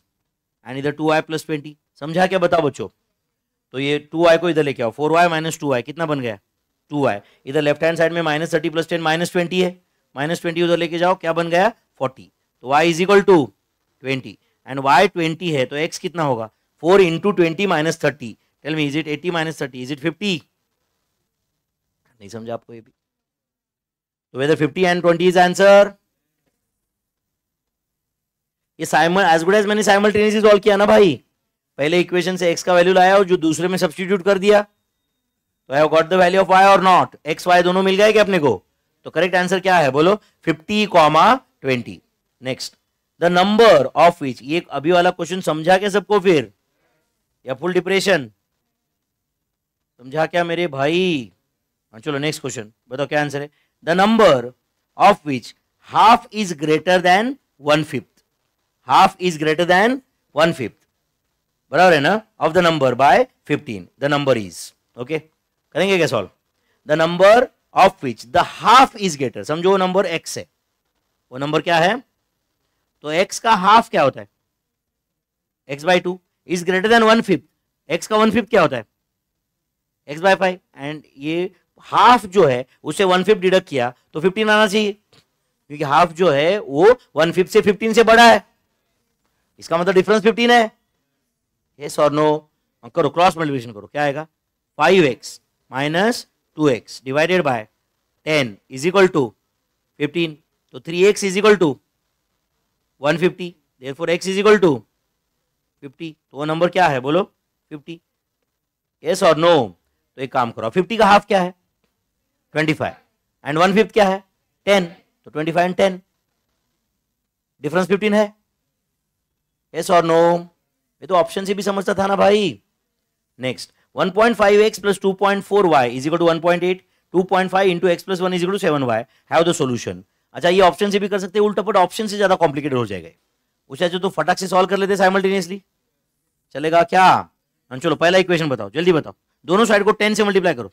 and इधर टू वाई प्लस ट्वेंटी समझा क्या बताओ बच्चों तो ये टू वाई को इधर लेके आओ four y minus two y कितना बन गया टू आई इधर लेफ्ट हैंड साइड में minus thirty plus ten minus twenty है माइनस ट्वेंटी उधर लेके जाओ क्या बन गया फोर्टी तो y is equal to twenty and y twenty है तो एक्स कितना होगा four into twenty minus thirty tell me is it eighty minus thirty is it fifty नहीं समझा आपको ये भी तो weather fifty and twenty is answer ये साइमल एज गुड एज मैंने साइमल ट्रेनिस सॉल्व किया ना भाई पहले इक्वेशन से एक्स का वैल्यू लाया और जो दूसरे में सब्सटीट्यूट कर दिया I have got the value of y और नॉट एक्स वाई दोनों मिल गए क्या अपने को तो करेक्ट आंसर क्या है बोलो fifty comma twenty next the number of which ये अभी वाला क्वेश्चन समझा क्या सबको फिर या फुल डिप्रेशन समझा क्या मेरे भाई हाँ, चलो नेक्स्ट क्वेश्चन बताओ क्या आंसर है the number of which half is greater than one fifth half is greater than one fifth बराबर है ना of the number by fifteen the number is okay करेंगे क्या solve the number of which the half is greater समझो वो number x है वो number क्या है तो एक्स का हाफ क्या होता है x by two is greater than one fifth x का वन फिफ्थ क्या होता है एक्स बाय फाइव एंड ये हाफ जो है उसे वन फिफ्थ डिडक्ट किया तो फिफ्टीन आना चाहिए क्योंकि हाफ जो है वो वन फिफ्थ से फिफ्टीन से बड़ा है इसका मतलब डिफरेंस फिफ्टीन है ये सॉर नो करो क्रॉस मल्टीप्लिकेशन करो क्या आएगा five x minus two x divided by ten is equal to fifteen तो three x is equal to one fifty there four x is equal to fifty तो वो नंबर क्या है बोलो फिफ्टी यस और नो तो एक काम करो फिफ्टी का हाफ क्या है twenty five and one fifth क्या है टेन तो twenty five and ten difference fifteen है यस और नो ये तो ऑप्शन से भी समझता था ना भाई next 1.5x plus 2.4y is equal to 1.8 2.5 into x plus 1 is equal to 7y Have the solution. अच्छा ये ऑप्शन से भी कर सकते हैं उल्टा पट ऑप्शन से ज्यादा कॉम्प्लिकेटेड हो जाएगा उसे जो तो फटाक से सॉल्व कर लेते साइमल्टेनियसली चलेगा क्या हाँ, चलो पहला इक्वेशन बताओ जल्दी बताओ दोनों साइड को टेन से मल्टीप्लाई करो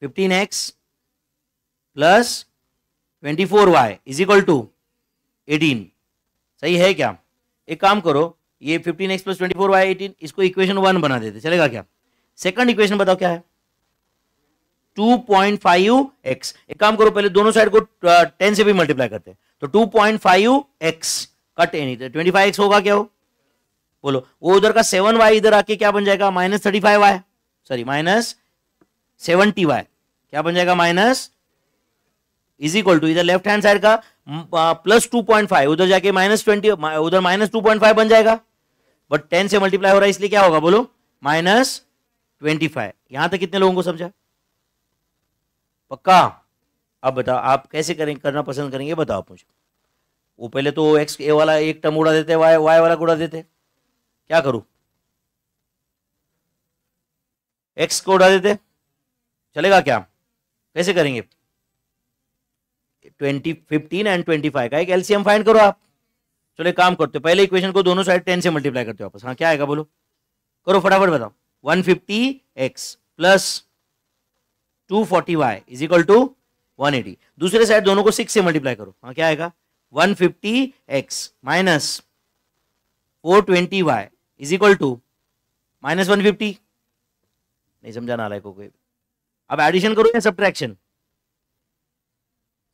fifteen x plus twenty four y is equal to eighteen सही है क्या एक काम करो ये fifteen x plus twenty four y eighteen इसको इक्वेशन वन बना देते चलेगा क्या सेकंड इक्वेशन बताओ क्या है टू पॉइंट फाइव एक्स एक काम करो पहले दोनों साइड को टेन से भी मल्टीप्लाई करते हैं तो टू पॉइंट फाइव एक्स कट एनी ट्वेंटी फाइव एक्स होगा क्या हो बोलो वो उधर का सेवन वाई इधर आके क्या बन जाएगा minus thirty five y sorry minus seventy y क्या बन जाएगा माइनस इज इक्वल टू इधर लेफ्ट हैंड साइड का प्लस टू पॉइंट फाइव उधर जाके माइनस ट्वेंटी उधर माइनस टू पॉइंट फाइव बन जाएगा बट टेन से मल्टीप्लाई हो रहा है इसलिए क्या होगा बोलो माइनस ट्वेंटी फाइव यहां तक कितने लोगों को समझा पक्का अब बताओ आप कैसे करें करना पसंद करेंगे बताओ आप मुझे वो पहले तो एक्स ए वाला एक टर्म उड़ा देते वाई वाई वाला उड़ा देते क्या करूं एक्स को उड़ा देते चलेगा क्या कैसे करेंगे twenty fifteen and twenty five का एक एलसीएम फाइंड करो आप चलो काम करते हो पहले इक्वेशन को दोनों साइड टेन से मल्टीप्लाई करते हो वापस हाँ क्या आएगा बोलो करो फटाफट बताओ one fifty x plus two forty y is equal to one eighty दूसरे साइड दोनों को सिक्स से मल्टीप्लाई करो हाँ क्या आएगा one fifty x minus four twenty y is equal to minus one fifty नहीं समझाना आ को कोई अब एडिशन करो या सब्ट्रैक्शन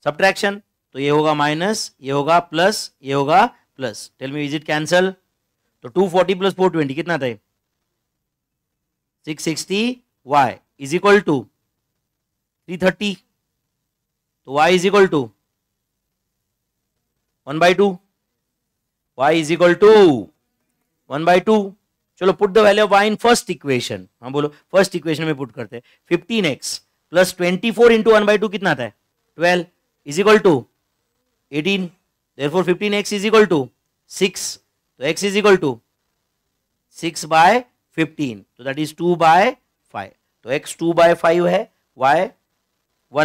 सब्ट्रैक्शन तो ये होगा माइनस ये होगा प्लस ये होगा plus tell me is it cancel तो 240 प्लस ट्वेंटी कितना था six sixty y is equal to three thirty तो y is equal to one by two y is equal to one by two चलो put the value of y in first equation हाँ बोलो first equation में put करते हैं fifteen x plus twenty four into one by two कितना था twelve is equal to eighteen therefore 15 x is equal to 6 so x is equal to 6 by 15 so that is 2 by 5 so x 2 by 5 है y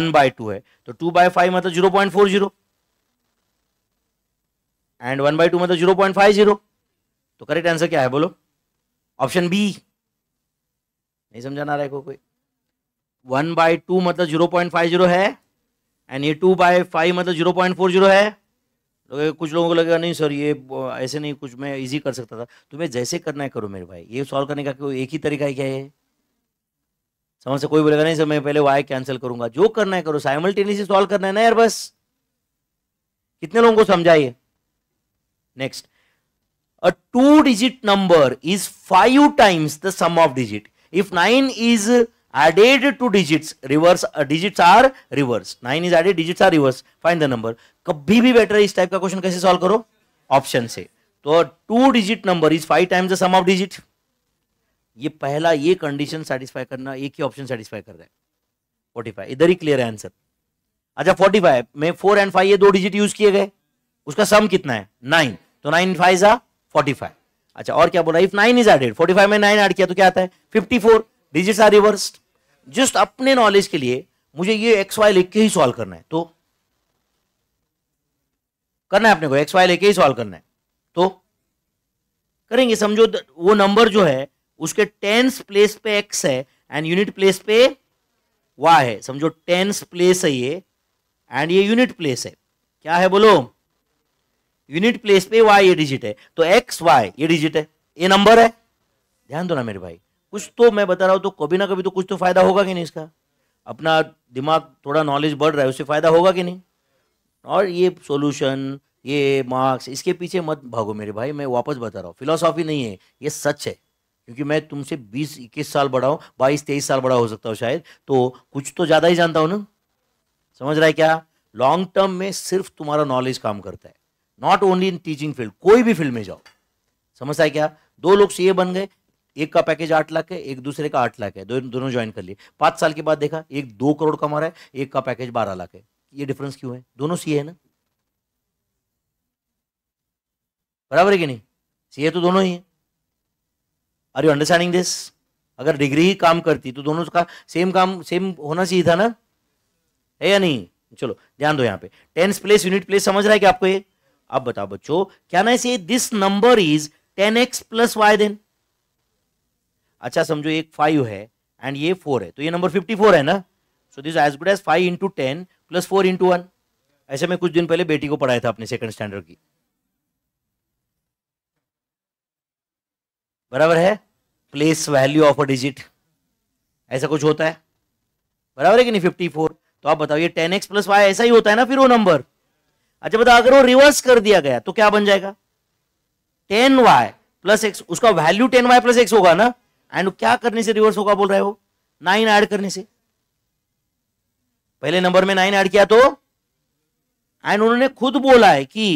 1 by 2 है मतलब मतलब तो 2 by 5 मतलब 0.40 and one by two मतलब zero point five zero तो correct answer क्या है बोलो ऑप्शन बी नहीं समझाना रहा है को कोई वन बाई टू मतलब जीरो पॉइंट फाइव जीरो है एंड ये टू बाई फाइव मतलब जीरो पॉइंट फोर जीरो है कुछ लोगों को लगेगा नहीं सर ये ऐसे नहीं कुछ मैं इजी कर सकता था तुम्हें तो जैसे करना है करो मेरे भाई ये सॉल्व करने का कोई एक ही तरीका है क्या है समझ से कोई बोलेगा नहीं सर मैं पहले वाई कैंसिल करूंगा जो करना है करो साइमल्टेनियसली सॉल्व करना है ना यार बस कितने लोगों को समझाइए next a two digit number is five times the sum of digit if nine is added two digits reverse uh, digits are reverse nine is added digits are reverse find the number कभी भी better है इस type का question कैसे solve करो option से तो two digit number is five times the sum of digit ये पहला ये कंडीशन सेटिस्फाई करना एक ही ऑप्शन सेटिस्फाई कर रहा है फोर्टी फाइव इधर ही क्लियर है आंसर अच्छा फोर्टी फाइव में फोर एंड फाइव ये दो डिजिट यूज किए गए उसका सम कितना है नाइन तो नाइन फाइव जा फोर्टी फाइव अच्छा और क्या बोला if nine is added forty five में नाइन ऐड किया तो क्या आता है fifty four digits are reverse just अपने नॉलेज के लिए मुझे ये एक्स वाई लिख के ही सॉल्व करना है तो करना है अपने को एक्स वाई लेके ही सॉल्व करना है तो करेंगे समझो वो नंबर जो है उसके टेंस प्लेस पे एक्स है एंड यूनिट प्लेस पे वाई है समझो टेंस प्लेस है ये एंड ये यूनिट प्लेस है क्या है बोलो यूनिट प्लेस पे वाई ये डिजिट है तो एक्स वाई ये डिजिट है ये नंबर है ध्यान दो ना मेरे भाई कुछ तो मैं बता रहा हूँ तो कभी ना कभी तो कुछ तो फायदा होगा कि नहीं इसका अपना दिमाग थोड़ा नॉलेज बढ़ रहा है उससे फायदा होगा कि नहीं और ये सोल्यूशन ये मार्क्स इसके पीछे मत भागो मेरे भाई मैं वापस बता रहा हूँ फिलोसॉफी नहीं है ये सच है क्योंकि मैं तुमसे बीस इक्कीस साल बड़ा हूँ बाईस तेईस साल बड़ा हो सकता हूँ शायद तो कुछ तो ज़्यादा ही जानता हूँ ना समझ रहा है क्या लॉन्ग टर्म में सिर्फ तुम्हारा नॉलेज काम करता है not only in teaching field कोई भी फील्ड में जाओ समझता है क्या दो लोग सी बन गए एक का पैकेज आठ लाख है एक दूसरे का आठ लाख है दो, दोनों ज्वाइन कर लिए पांच साल के बाद देखा एक दो करोड़ कमा रहा है एक का पैकेज बारह लाख है ये डिफरेंस क्यों है दोनों सी है ना बराबर है कि नहीं सी तो दोनों ही है आर यू अंडरस्टैंडिंग दिस अगर डिग्री ही काम करती तो दोनों का सेम काम सेम होना चाहिए था ना है या नहीं चलो ध्यान दो यहाँ पे टेंस प्लेस यूनिट प्लेस समझ रहा है कि आपको ये आप बताओ बच्चों क्या ना से this number is ten x plus y then अच्छा समझो एक फाइव है एंड ये फोर है तो ये नंबर फिफ्टी फोर है ना so this as good as five into ten plus four into one ऐसे मैं कुछ दिन पहले बेटी को पढ़ाया था अपने सेकंड स्टैंडर्ड की बराबर है place value of a digit ऐसा कुछ होता है बराबर है कि नहीं फिफ्टी फोर तो आप बताओ ये टेन एक्स प्लस वाई ऐसा ही होता है ना फिर वो नंबर अच्छा बताओ अगर वो रिवर्स कर दिया गया तो क्या बन जाएगा टेन वाई प्लस एक्स उसका value ten y plus x होगा ना एंड क्या करने से रिवर्स होगा बोल रहे हो नाइन ऐड करने से पहले नंबर में नाइन ऐड किया तो एंड उन्होंने खुद बोला है कि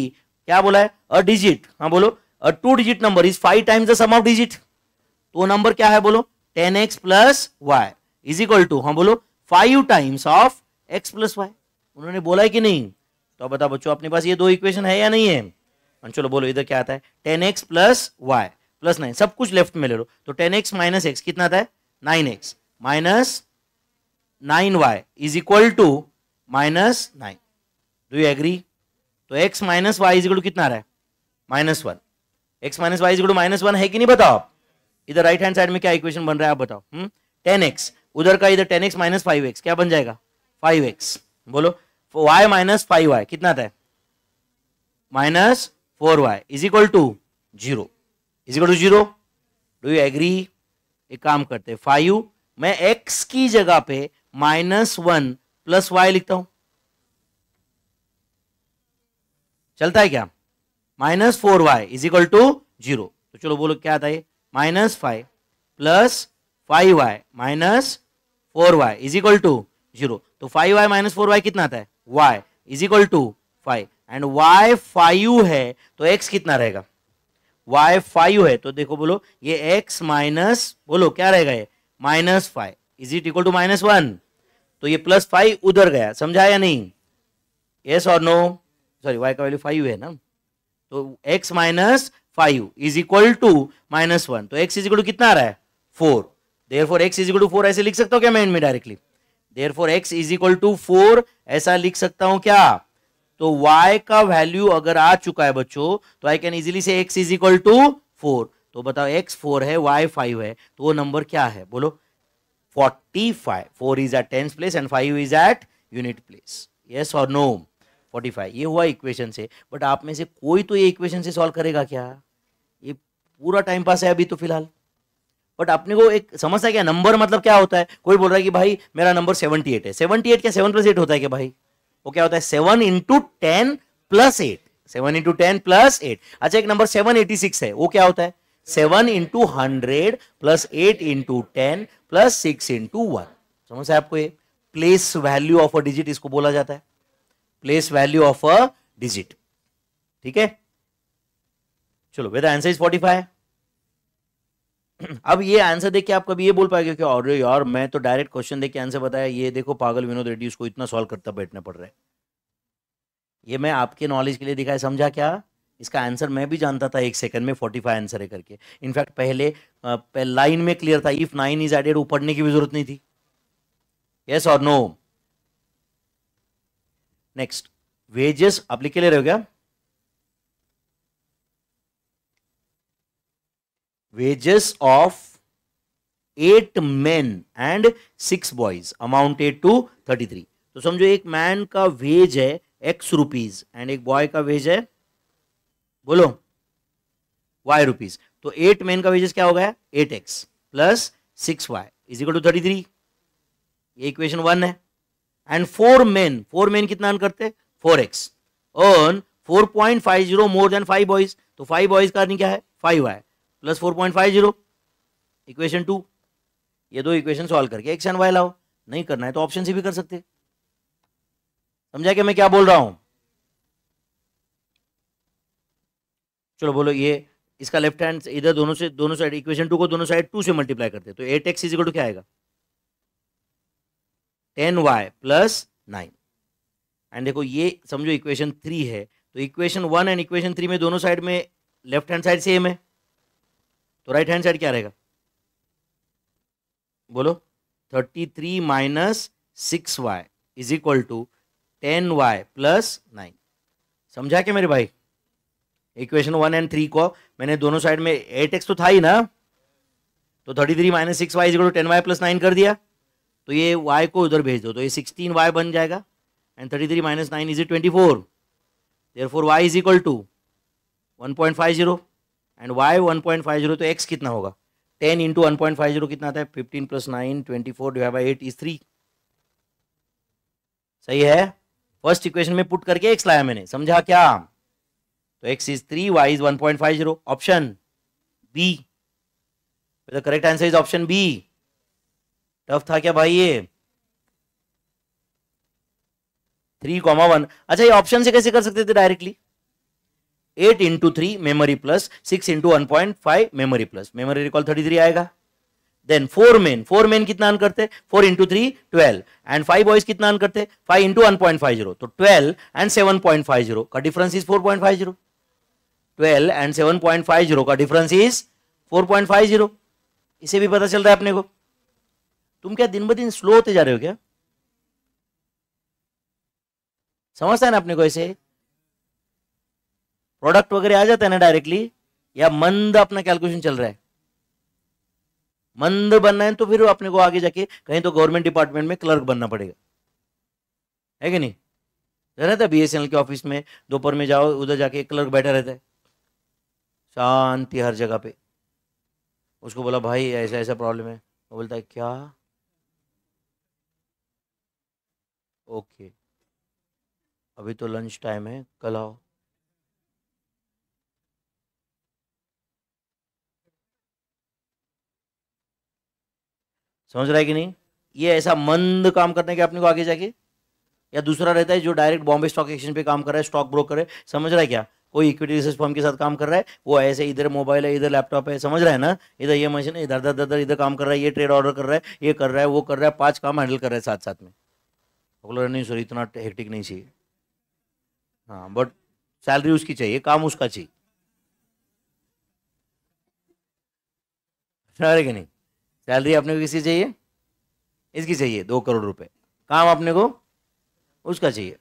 क्या बोला है अ डिजिट हाँ बोलो a two digit number is five times the sum of digit तो नंबर क्या है बोलो ten x plus y is equal to हाँ बोलो five times of x plus y उन्होंने बोला है कि नहीं तो बताओ बच्चों अपने पास ये दो इक्वेशन है या नहीं है चलो बोलो इधर क्या आता है ten x plus y plus nine सब कुछ लेफ्ट में ले लो तो टेन एक्स माइनस एक्स कितना था nine x minus nine y is equal to minus nine do you agree तो x minus y is equal to कितना रहा है minus one x minus y is equal to minus one है कि नहीं बताओ आप इधर राइट हैंड साइड में क्या इक्वेशन बन रहा है आप बताओ हम्म? टेन एक्स उधर का इधर ten x minus five x क्या बन जाएगा फाइव एक्स बोलो वाई माइनस फाइव वाई कितना था minus four y is equal to zero is equal to zero do you agree एक काम करते हैं फाइव मैं एक्स की जगह पे माइनस वन प्लस वाई लिखता हूं चलता है क्या minus four y is equal to zero तो चलो बोलो क्या आता है minus five plus five y minus four y is equal to zero तो five y minus four y कितना आता है y is equal to five and y five है तो एक्स कितना रहेगा वाई फाइव है तो देखो बोलो ये एक्स माइनस बोलो क्या रहेगा ये minus five is it equal to minus one तो ये प्लस फाइव उधर गया समझा या नहीं यस और नो सॉरी वाई का वैल्यू फाइव है ना तो x minus five is equal to minus one तो एक्स इज इक्वल टू कितना आ रहा है four there four x is equal to four ऐसे लिख सकता हूँ क्या मैं इनमें directly there four x is equal to four ऐसा लिख सकता हूँ क्या तो y का वैल्यू अगर आ चुका है बच्चों तो आई कैन इजिली से x is equal to four तो बताओ x फोर है y फाइव है तो वो नंबर क्या है बोलो forty five four is at tenth place and five is at unit place yes और नो फोर्टी फाइव ये हुआ इक्वेशन से बट आप में से कोई तो ये इक्वेशन से सॉल्व करेगा क्या ये पूरा टाइम पास है अभी तो फिलहाल बट अपने को एक समझता है क्या नंबर मतलब क्या होता है कोई बोल रहा है कि भाई मेरा नंबर सेवेंटी एट है सेवेंटी एट क्या सेवन प्लस एट होता है क्या भाई वो क्या होता है seven into ten plus eight seven into ten plus eight अच्छा एक नंबर सेवन एटी सिक्स है वो क्या होता है seven into hundred plus eight into ten plus six into one समझ है आपको ये place value of a digit इसको बोला जाता है place value of a digit ठीक है चलो वेद आंसर इज फोर्टी फाइव अब ये आंसर देख के आप कभी ये बोल पाएंगे कि और यार मैं तो डायरेक्ट क्वेश्चन देख के आंसर बताया ये देखो पागल विनोद रेड्डी उसको इतना सॉल्व करता बैठना पड़ रहा है ये मैं आपके नॉलेज के लिए दिखाया समझा क्या इसका आंसर मैं भी जानता था एक सेकंड में फोर्टी फाइव आंसर है करके इनफैक्ट पहले लाइन में क्लियर था इफ नाइन इज एडेड वो पढ़ने की भी जरूरत नहीं थी यस और नो नेक्स्ट वेजेस आप लिख के ले रहे हो क्या wages of 8 men and 6 boys amounted to 33 तो समझो एक मैन का वेज है एक्स रुपीज एंड एक बॉय का वेज है बोलो वाई रुपीज तो एट मैन का वेजेस क्या हो गया eight x plus six y is equal to thirty three ये इक्वेशन वन है and four man four man कितना अर्न करते four x earn four point five zero more than five boys तो five boys का earning क्या है five y plus four point five zero equation two ये दो equation solve करके x and y लाओ नहीं करना है तो ऑप्शन से भी कर सकते समझा कि मैं क्या बोल रहा हूं चलो बोलो ये इसका लेफ्ट हैंड इधर दोनों से दोनों साइड इक्वेशन टू को दोनों साइड टू से मल्टीप्लाई करते तो एट एक्स इजिकल टू क्या आएगा ten y plus nine and देखो ये समझो इक्वेशन थ्री है तो equation one and equation three में दोनों साइड में लेफ्ट हैंड साइड सेम है तो राइट हैंड साइड क्या रहेगा बोलो thirty three minus six y is equal to ten y plus nine समझा क्या मेरे भाई इक्वेशन वन एंड थ्री को मैंने दोनों साइड में एट एक्स तो था ही ना तो thirty three minus six y is equal to ten y plus nine कर दिया तो ये वाई को उधर भेज दो तो ये सिक्सटीन वाई बन जाएगा and thirty three minus nine is it twenty four there four y is equal to one point five zero and y one point five zero तो एक्स कितना होगा ten into one point five zero कितना आता है fifteen plus nine twenty four divide by eight is three सही है first equation में put करके एक्स लाया मैंने समझा क्या तो x is three y is one point five zero option b the correct answer is option b tough था क्या भाई ये थ्री कॉमा वन अच्छा ये ऑप्शन से कैसे कर सकते थे directly eight into three memory plus six into one point five memory plus memory recall thirty three आएगा then four men four men कितना अन करते four into three twelve and five boys कितना earn करते five into one point five zero तो twelve and seven point five zero का difference is four point five zero twelve and seven point five zero का difference is four point five zero इसे भी पता चल रहा है अपने को तुम क्या दिन ब दिन स्लो होते जा रहे हो क्या समझता है ना अपने को ऐसे प्रोडक्ट वगैरह आ जाता है ना डायरेक्टली या मंद अपना कैलकुलेशन चल रहा है मंद बनना है तो फिर अपने को आगे जाके कहीं तो गवर्नमेंट डिपार्टमेंट में क्लर्क बनना पड़ेगा है कि नहीं रहता है बी के ऑफिस में दोपहर में जाओ उधर जाके क्लर्क बैठा रहता है शांति हर जगह पे उसको बोला भाई ऐसा ऐसा प्रॉब्लम है वो बोलता है क्या ओके अभी तो लंच टाइम है कल आओ समझ रहा है कि नहीं ये ऐसा मंद काम करने के अपने को आगे जाके या दूसरा रहता है जो डायरेक्ट बॉम्बे स्टॉक एक्सचेंज पे काम कर रहा है स्टॉक ब्रोकर है समझ रहा है क्या कोई इक्विटी रिसर्च फर्म के साथ काम कर रहा है वो ऐसे इधर मोबाइल है इधर लैपटॉप है समझ रहा है ना इधर ये मशीन है इधर इधर इधर इधर काम कर रहा है ये ट्रेड ऑर्डर कर रहा है ये कर रहा है वो कर रहा है पाँच काम हैंडल कर रहा है साथ साथ में बोला नहीं सर इतना हेक्टिक नहीं चाहिए हाँ बट सैलरी उसकी चाहिए काम उसका चाहिए नहीं सैलरी अपने को किसकी चाहिए इसकी चाहिए दो करोड़ रुपए काम अपने को उसका चाहिए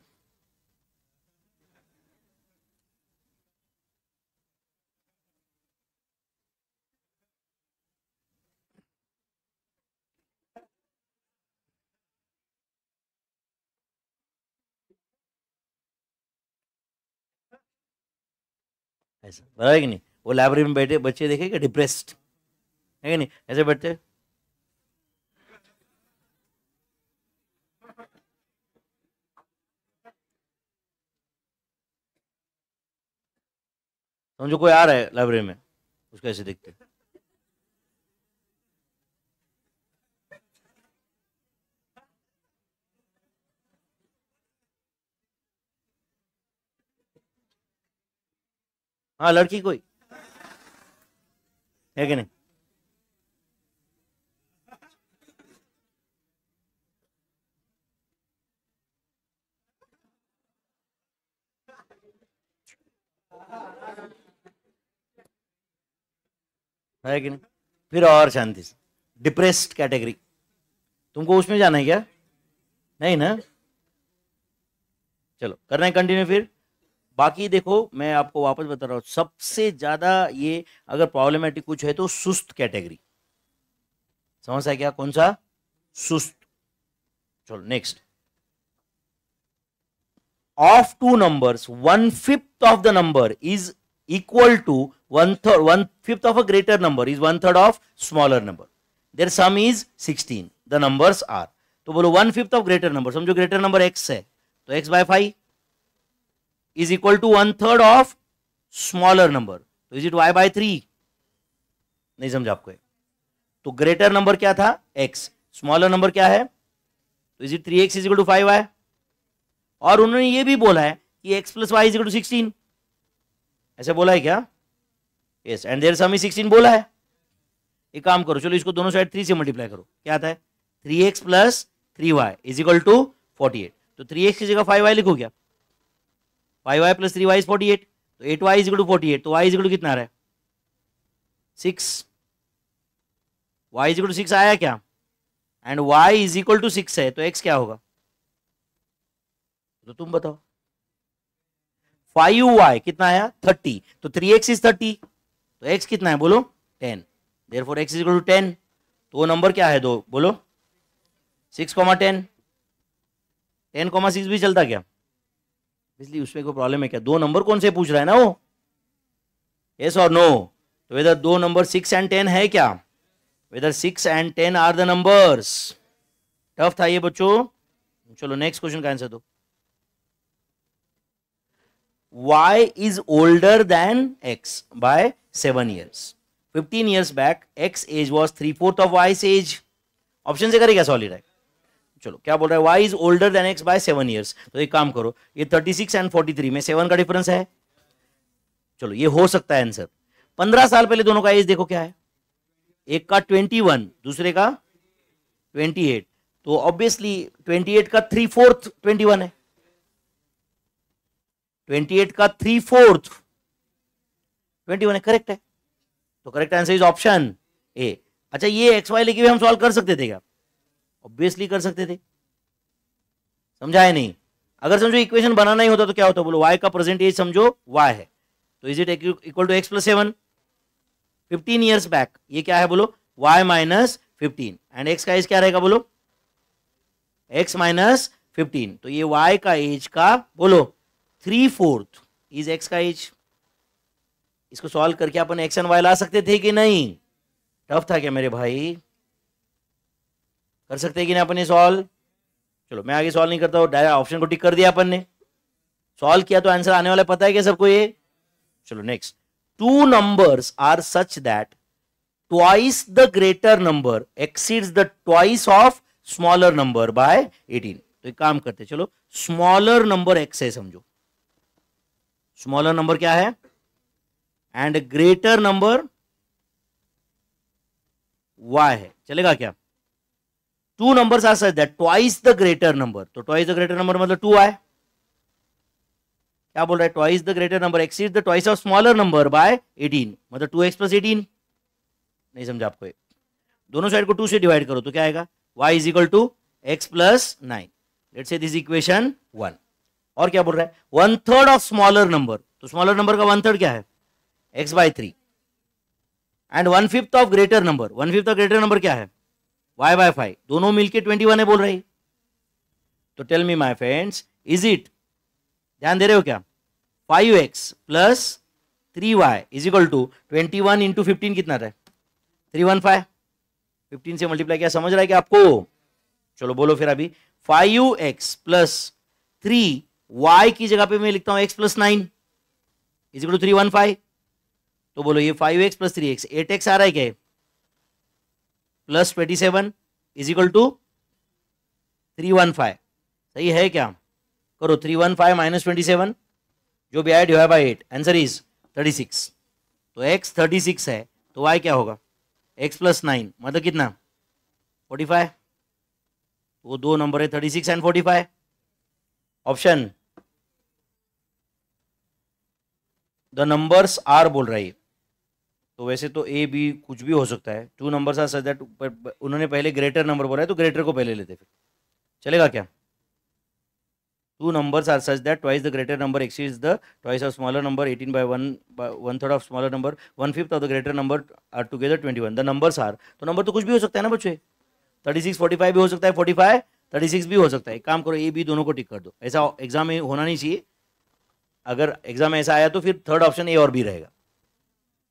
ऐसा बराबर कि नहीं वो लाइब्रेरी में बैठे बच्चे देखेगा डिप्रेस्ड है कि नहीं ऐसे बैठते समझो कोई आ रहा है लाइब्रेरी में उसको ऐसे देखते हाँ लड़की कोई है कि नहीं है कि नहीं फिर और शांति से डिप्रेस्ड कैटेगरी तुमको उसमें जाना है क्या नहीं ना चलो करना है कंटिन्यू फिर बाकी देखो मैं आपको वापस बता रहा हूँ सबसे ज़्यादा ये अगर प्रॉब्लमेटिक कुछ है तो सुस्त कैटेगरी समझ आया क्या कौन सा सुस्त चलो next of two numbers one fifth of the number is equal to one third, one fifth of a greater number is one third of smaller number. Their sum is 16. The numbers are. तो बोलो one fifth of greater number समझो greater number x है तो x by five is equal to one third of smaller number तो is it y by three नहीं समझा आपको तो ग्रेटर नंबर क्या था एक्स स्मॉलर नंबर क्या है तो is it three x is equal to five y और उन्होंने ये भी बोला है कि x plus y is equal to sixteen ऐसे बोला है क्या यस एंड देर समी सिक्सटीन बोला है एक काम करो चलो इसको दोनों साइड थ्री से मल्टीप्लाई करो क्या आता है three x plus three y is equal to forty eight तो थ्री एक्स की जगह फाइव वाई लिखो क्या five y plus three y forty eight तो eight y is equal to forty eight तो वाई इज इक्वल टू कितना आ रहा है six y is equal to six आया क्या and y is equal to six है तो एक्स क्या होगा तो तुम बताओ फाइव वाई कितना आया थर्टी तो थ्री एक्स इज थर्टी तो एक्स कितना है बोलो ten there four x is equal to ten तो वो नंबर क्या है दो बोलो six comma ten ten comma six भी चलता क्या इसलिए उसमें कोई प्रॉब्लम है क्या दो नंबर कौन से पूछ रहा है ना वो यस और नो तो वेदर दो नंबर सिक्स एंड टेन है क्या whether six and ten are the numbers tough था ये बच्चों चलो नेक्स्ट क्वेश्चन का आंसर दो y is older than x by 7 years 15 years back x age was 3 fourth of y's age option से करेगा सॉलिड है चलो क्या बोल रहा है y is older than x by seven years तो एक काम करो ये सिक्स एंड थ्री में सेवन का डिफरेंस है चलो ये हो सकता है आंसर पंद्रह साल पहले दोनों का एज देखो क्या है एक का वन दूसरे का एट तो ऑब्वियसली एट का थ्री फोर्थ वन है ट्वेंटी एट का three fourth twenty one correct है तो correct answer is option A अच्छा ये एक्स वाई लेके भी हम सॉल्व कर सकते थे क्या ऑब्वियसली कर सकते थे समझाए नहीं अगर समझो इक्वेशन बनाना ही होता तो क्या होता बोलो वाई का एज समझो वाई है तो is it equal to x plus seven fifteen years back ये क्या है बोलो y minus fifteen and x का एज क्या रहेगा बोलो एक्स माइनस फिफ्टीन तो ये वाई का एज का बोलो थ्री फोर्थ इज एक्स का एज इसको सॉल्व करके अपन एक्स एंड वाई ला सकते थे कि नहीं टफ था क्या मेरे भाई कर सकते कि नहीं अपन ये सॉल्व चलो मैं आगे सॉल्व नहीं करता हूँ डायरेक्ट ऑप्शन को टिक कर दिया अपन ने सॉल्व किया तो आंसर आने वाला पता है क्या सबको ये चलो next two numbers are such that twice the greater number exceeds the twice of smaller number by 18 तो एक काम करते चलो स्मॉलर नंबर एक्स है समझो स्मॉलर नंबर क्या है एंड ग्रेटर नंबर वाई है चलेगा क्या two number are such that twice the greater number तो ट्वाइस द ग्रेटर नंबर मतलब टू आए क्या बोल रहा है twice the greater number exceed the twice of smaller number by 18 मतलब टू एक्स प्लस एटीन नहीं समझा आपको एक दोनों साइड को टू से डिवाइड करो तो क्या आएगा y is equal to x plus nine let say this equation one और क्या बोल रहा है one third of smaller number तो स्मॉलर नंबर का वन थर्ड क्या है x by three and one fifth of greater number one fifth of greater number क्या है वाई बाय फाइव दोनों मिलकर ट्वेंटी वन है बोल रही तो tell me my friends is it ध्यान दे रहे हो क्या five x plus three y is equal to twenty one into fifteen कितना था थ्री वन फाइव फिफ्टीन से मल्टीप्लाई किया समझ रहा है क्या आपको चलो बोलो फिर अभी five x plus three y की जगह पे मैं लिखता हूं x plus nine is equal to three one five तो बोलो ये five x plus three x eight x आ रहा है क्या plus twenty seven is equal to three one five सही है क्या करो three one five minus twenty seven जो भी आया divide by eight answer is thirty six तो एक्स थर्टी सिक्स है तो वाई क्या होगा एक्स प्लस नाइन मतलब कितना फोर्टी फाइव वो दो नंबर है thirty six and forty five option the numbers are बोल रहा है तो वैसे तो ए बी कुछ भी हो सकता है two numbers are such that उन्होंने पहले ग्रेटर नंबर बोला है तो ग्रेटर को पहले लेते फिर चलेगा क्या two numbers are such that twice the greater number exceeds the twice of smaller number eighteen by one one third of smaller number one fifth of the greater number are together twenty one the numbers are तो number तो कुछ भी हो सकता है ना बच्चे thirty six forty five भी हो सकता है फोर्टी फाइव थर्टी सिक्स भी हो सकता है काम करो ए बी दोनों को टिक कर दो ऐसा एग्जाम में होना नहीं चाहिए अगर एग्जाम ऐसा आया तो फिर थर्ड ऑप्शन ए और बी रहेगा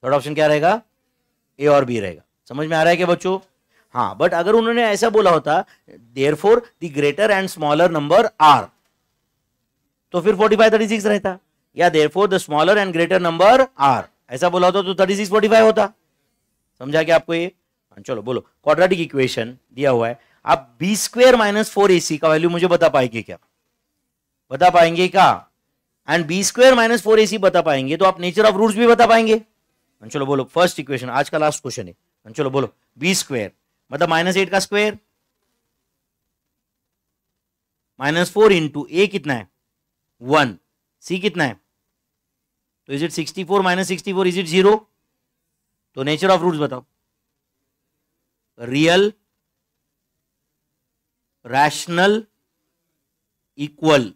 थर्ड ऑप्शन क्या रहेगा ए और बी रहेगा समझ में आ रहा है क्या बच्चों हाँ बट अगर उन्होंने ऐसा बोला होता therefore the greater and smaller number are तो फिर फोर्टी फाइव थर्टी सिक्स रहता या therefore the smaller and greater number are ऐसा बोला होता तो थर्टी सिक्स फोर्टी फाइव होता समझा क्या आपको ये चलो बोलो क्वाड्रेटिक इक्वेशन दिया हुआ है आप बी स्क्वेयर माइनस फोर ए सी का वैल्यू मुझे बता पाएंगे क्या बता पाएंगे क्या and B square minus four C बता पाएंगे तो आप नेचर ऑफ रूट्स भी बता पाएंगे तो चलो बोलो फर्स्ट इक्वेशन आज का लास्ट क्वेश्चन है तो चलो बोलो बी स्क्वेयर मतलब माइनस एट का square minus four into A कितना है वन सी कितना है तो is it sixty four minus sixty four is it zero तो नेचर ऑफ रूट्स बताओ real rational equal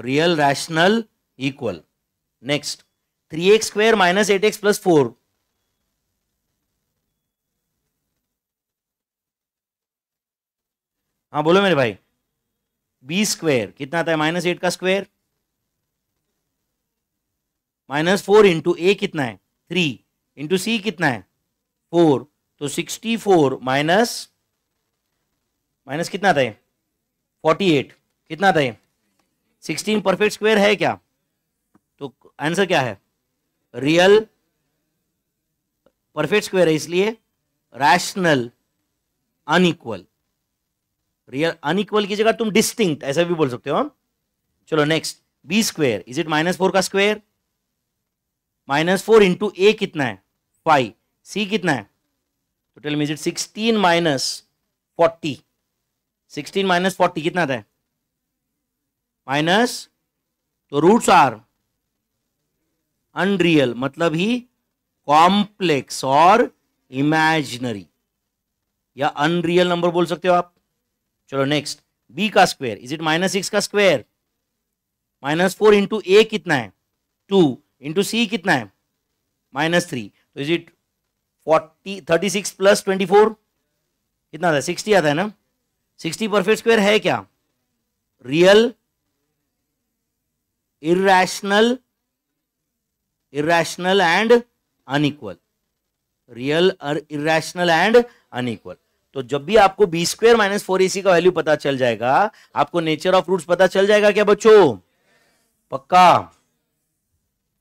real rational equal next three x square minus eight x plus four हाँ बोलो मेरे भाई बी स्क्वेयर कितना आता है माइनस एट का square minus four into A कितना है थ्री इंटू सी कितना है फोर तो सिक्सटी फोर माइनस माइनस कितना आता है फोर्टी एट कितना आता है सिक्सटीन परफेक्ट स्क्वेयर है क्या तो आंसर क्या है रियल परफेक्ट स्क्वेयर है इसलिए रैशनल अनइक्वल रियल अनइक्वल की जगह तुम डिस्टिंक्ट ऐसा भी बोल सकते हो हाँ? चलो next B square is it minus four का square minus four into A कितना है फाइव सी कितना है total means it sixteen minus forty sixteen minus forty कितना था माइनस तो रूट्स आर अनरियल मतलब ही कॉम्प्लेक्स और इमेजिनरी या अनरियल नंबर बोल सकते हो आप चलो नेक्स्ट बी का square is it minus six का square minus four into A कितना है टू इंटू सी कितना है माइनस थ्री तो is it forty thirty six plus twenty four कितना आता है सिक्सटी आता है ना सिक्सटी परफेक्ट स्क्वायर है क्या real irrational irrational and unequal real और इरेशनल एंड अनइक्वल तो जब भी आपको B square minus four A C का वैल्यू पता चल जाएगा आपको नेचर ऑफ रूट्स पता चल जाएगा क्या बच्चों पक्का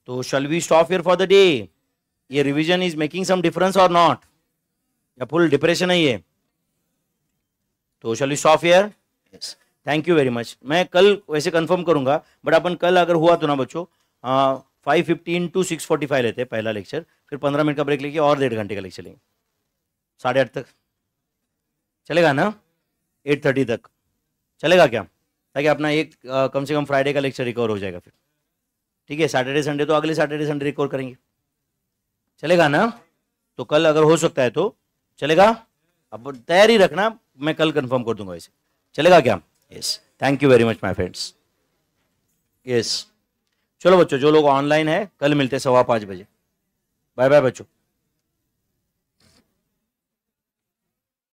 तो shall we stop here for the day ये revision is making some difference और नॉट या फुल डिप्रेशन है ये तो shall we stop here yes thank you very much मैं कल वैसे कंफर्म करूंगा बट अपन कल अगर हुआ तो ना बच्चों five fifteen two six forty five लेते हैं पहला लेक्चर फिर पंद्रह मिनट का ब्रेक लेके और डेढ़ घंटे का लेक्चर लेंगे साढ़े आठ तक चलेगा ना एट थर्टी तक चलेगा क्या ताकि अपना एक आ, कम से कम फ्राइडे का लेक्चर रिकवर हो जाएगा फिर ठीक है सैटरडे संडे तो अगले सैटरडे संडे रिकवर करेंगे चलेगा ना तो कल अगर हो सकता है तो चलेगा अब तैयारी रखना मैं कल कंफर्म कर दूंगा इसे चलेगा क्या yes thank you very much my friends yes चलो बच्चों जो लोग ऑनलाइन है कल मिलते हैं सवा पाँच बजे बाय बाय बच्चों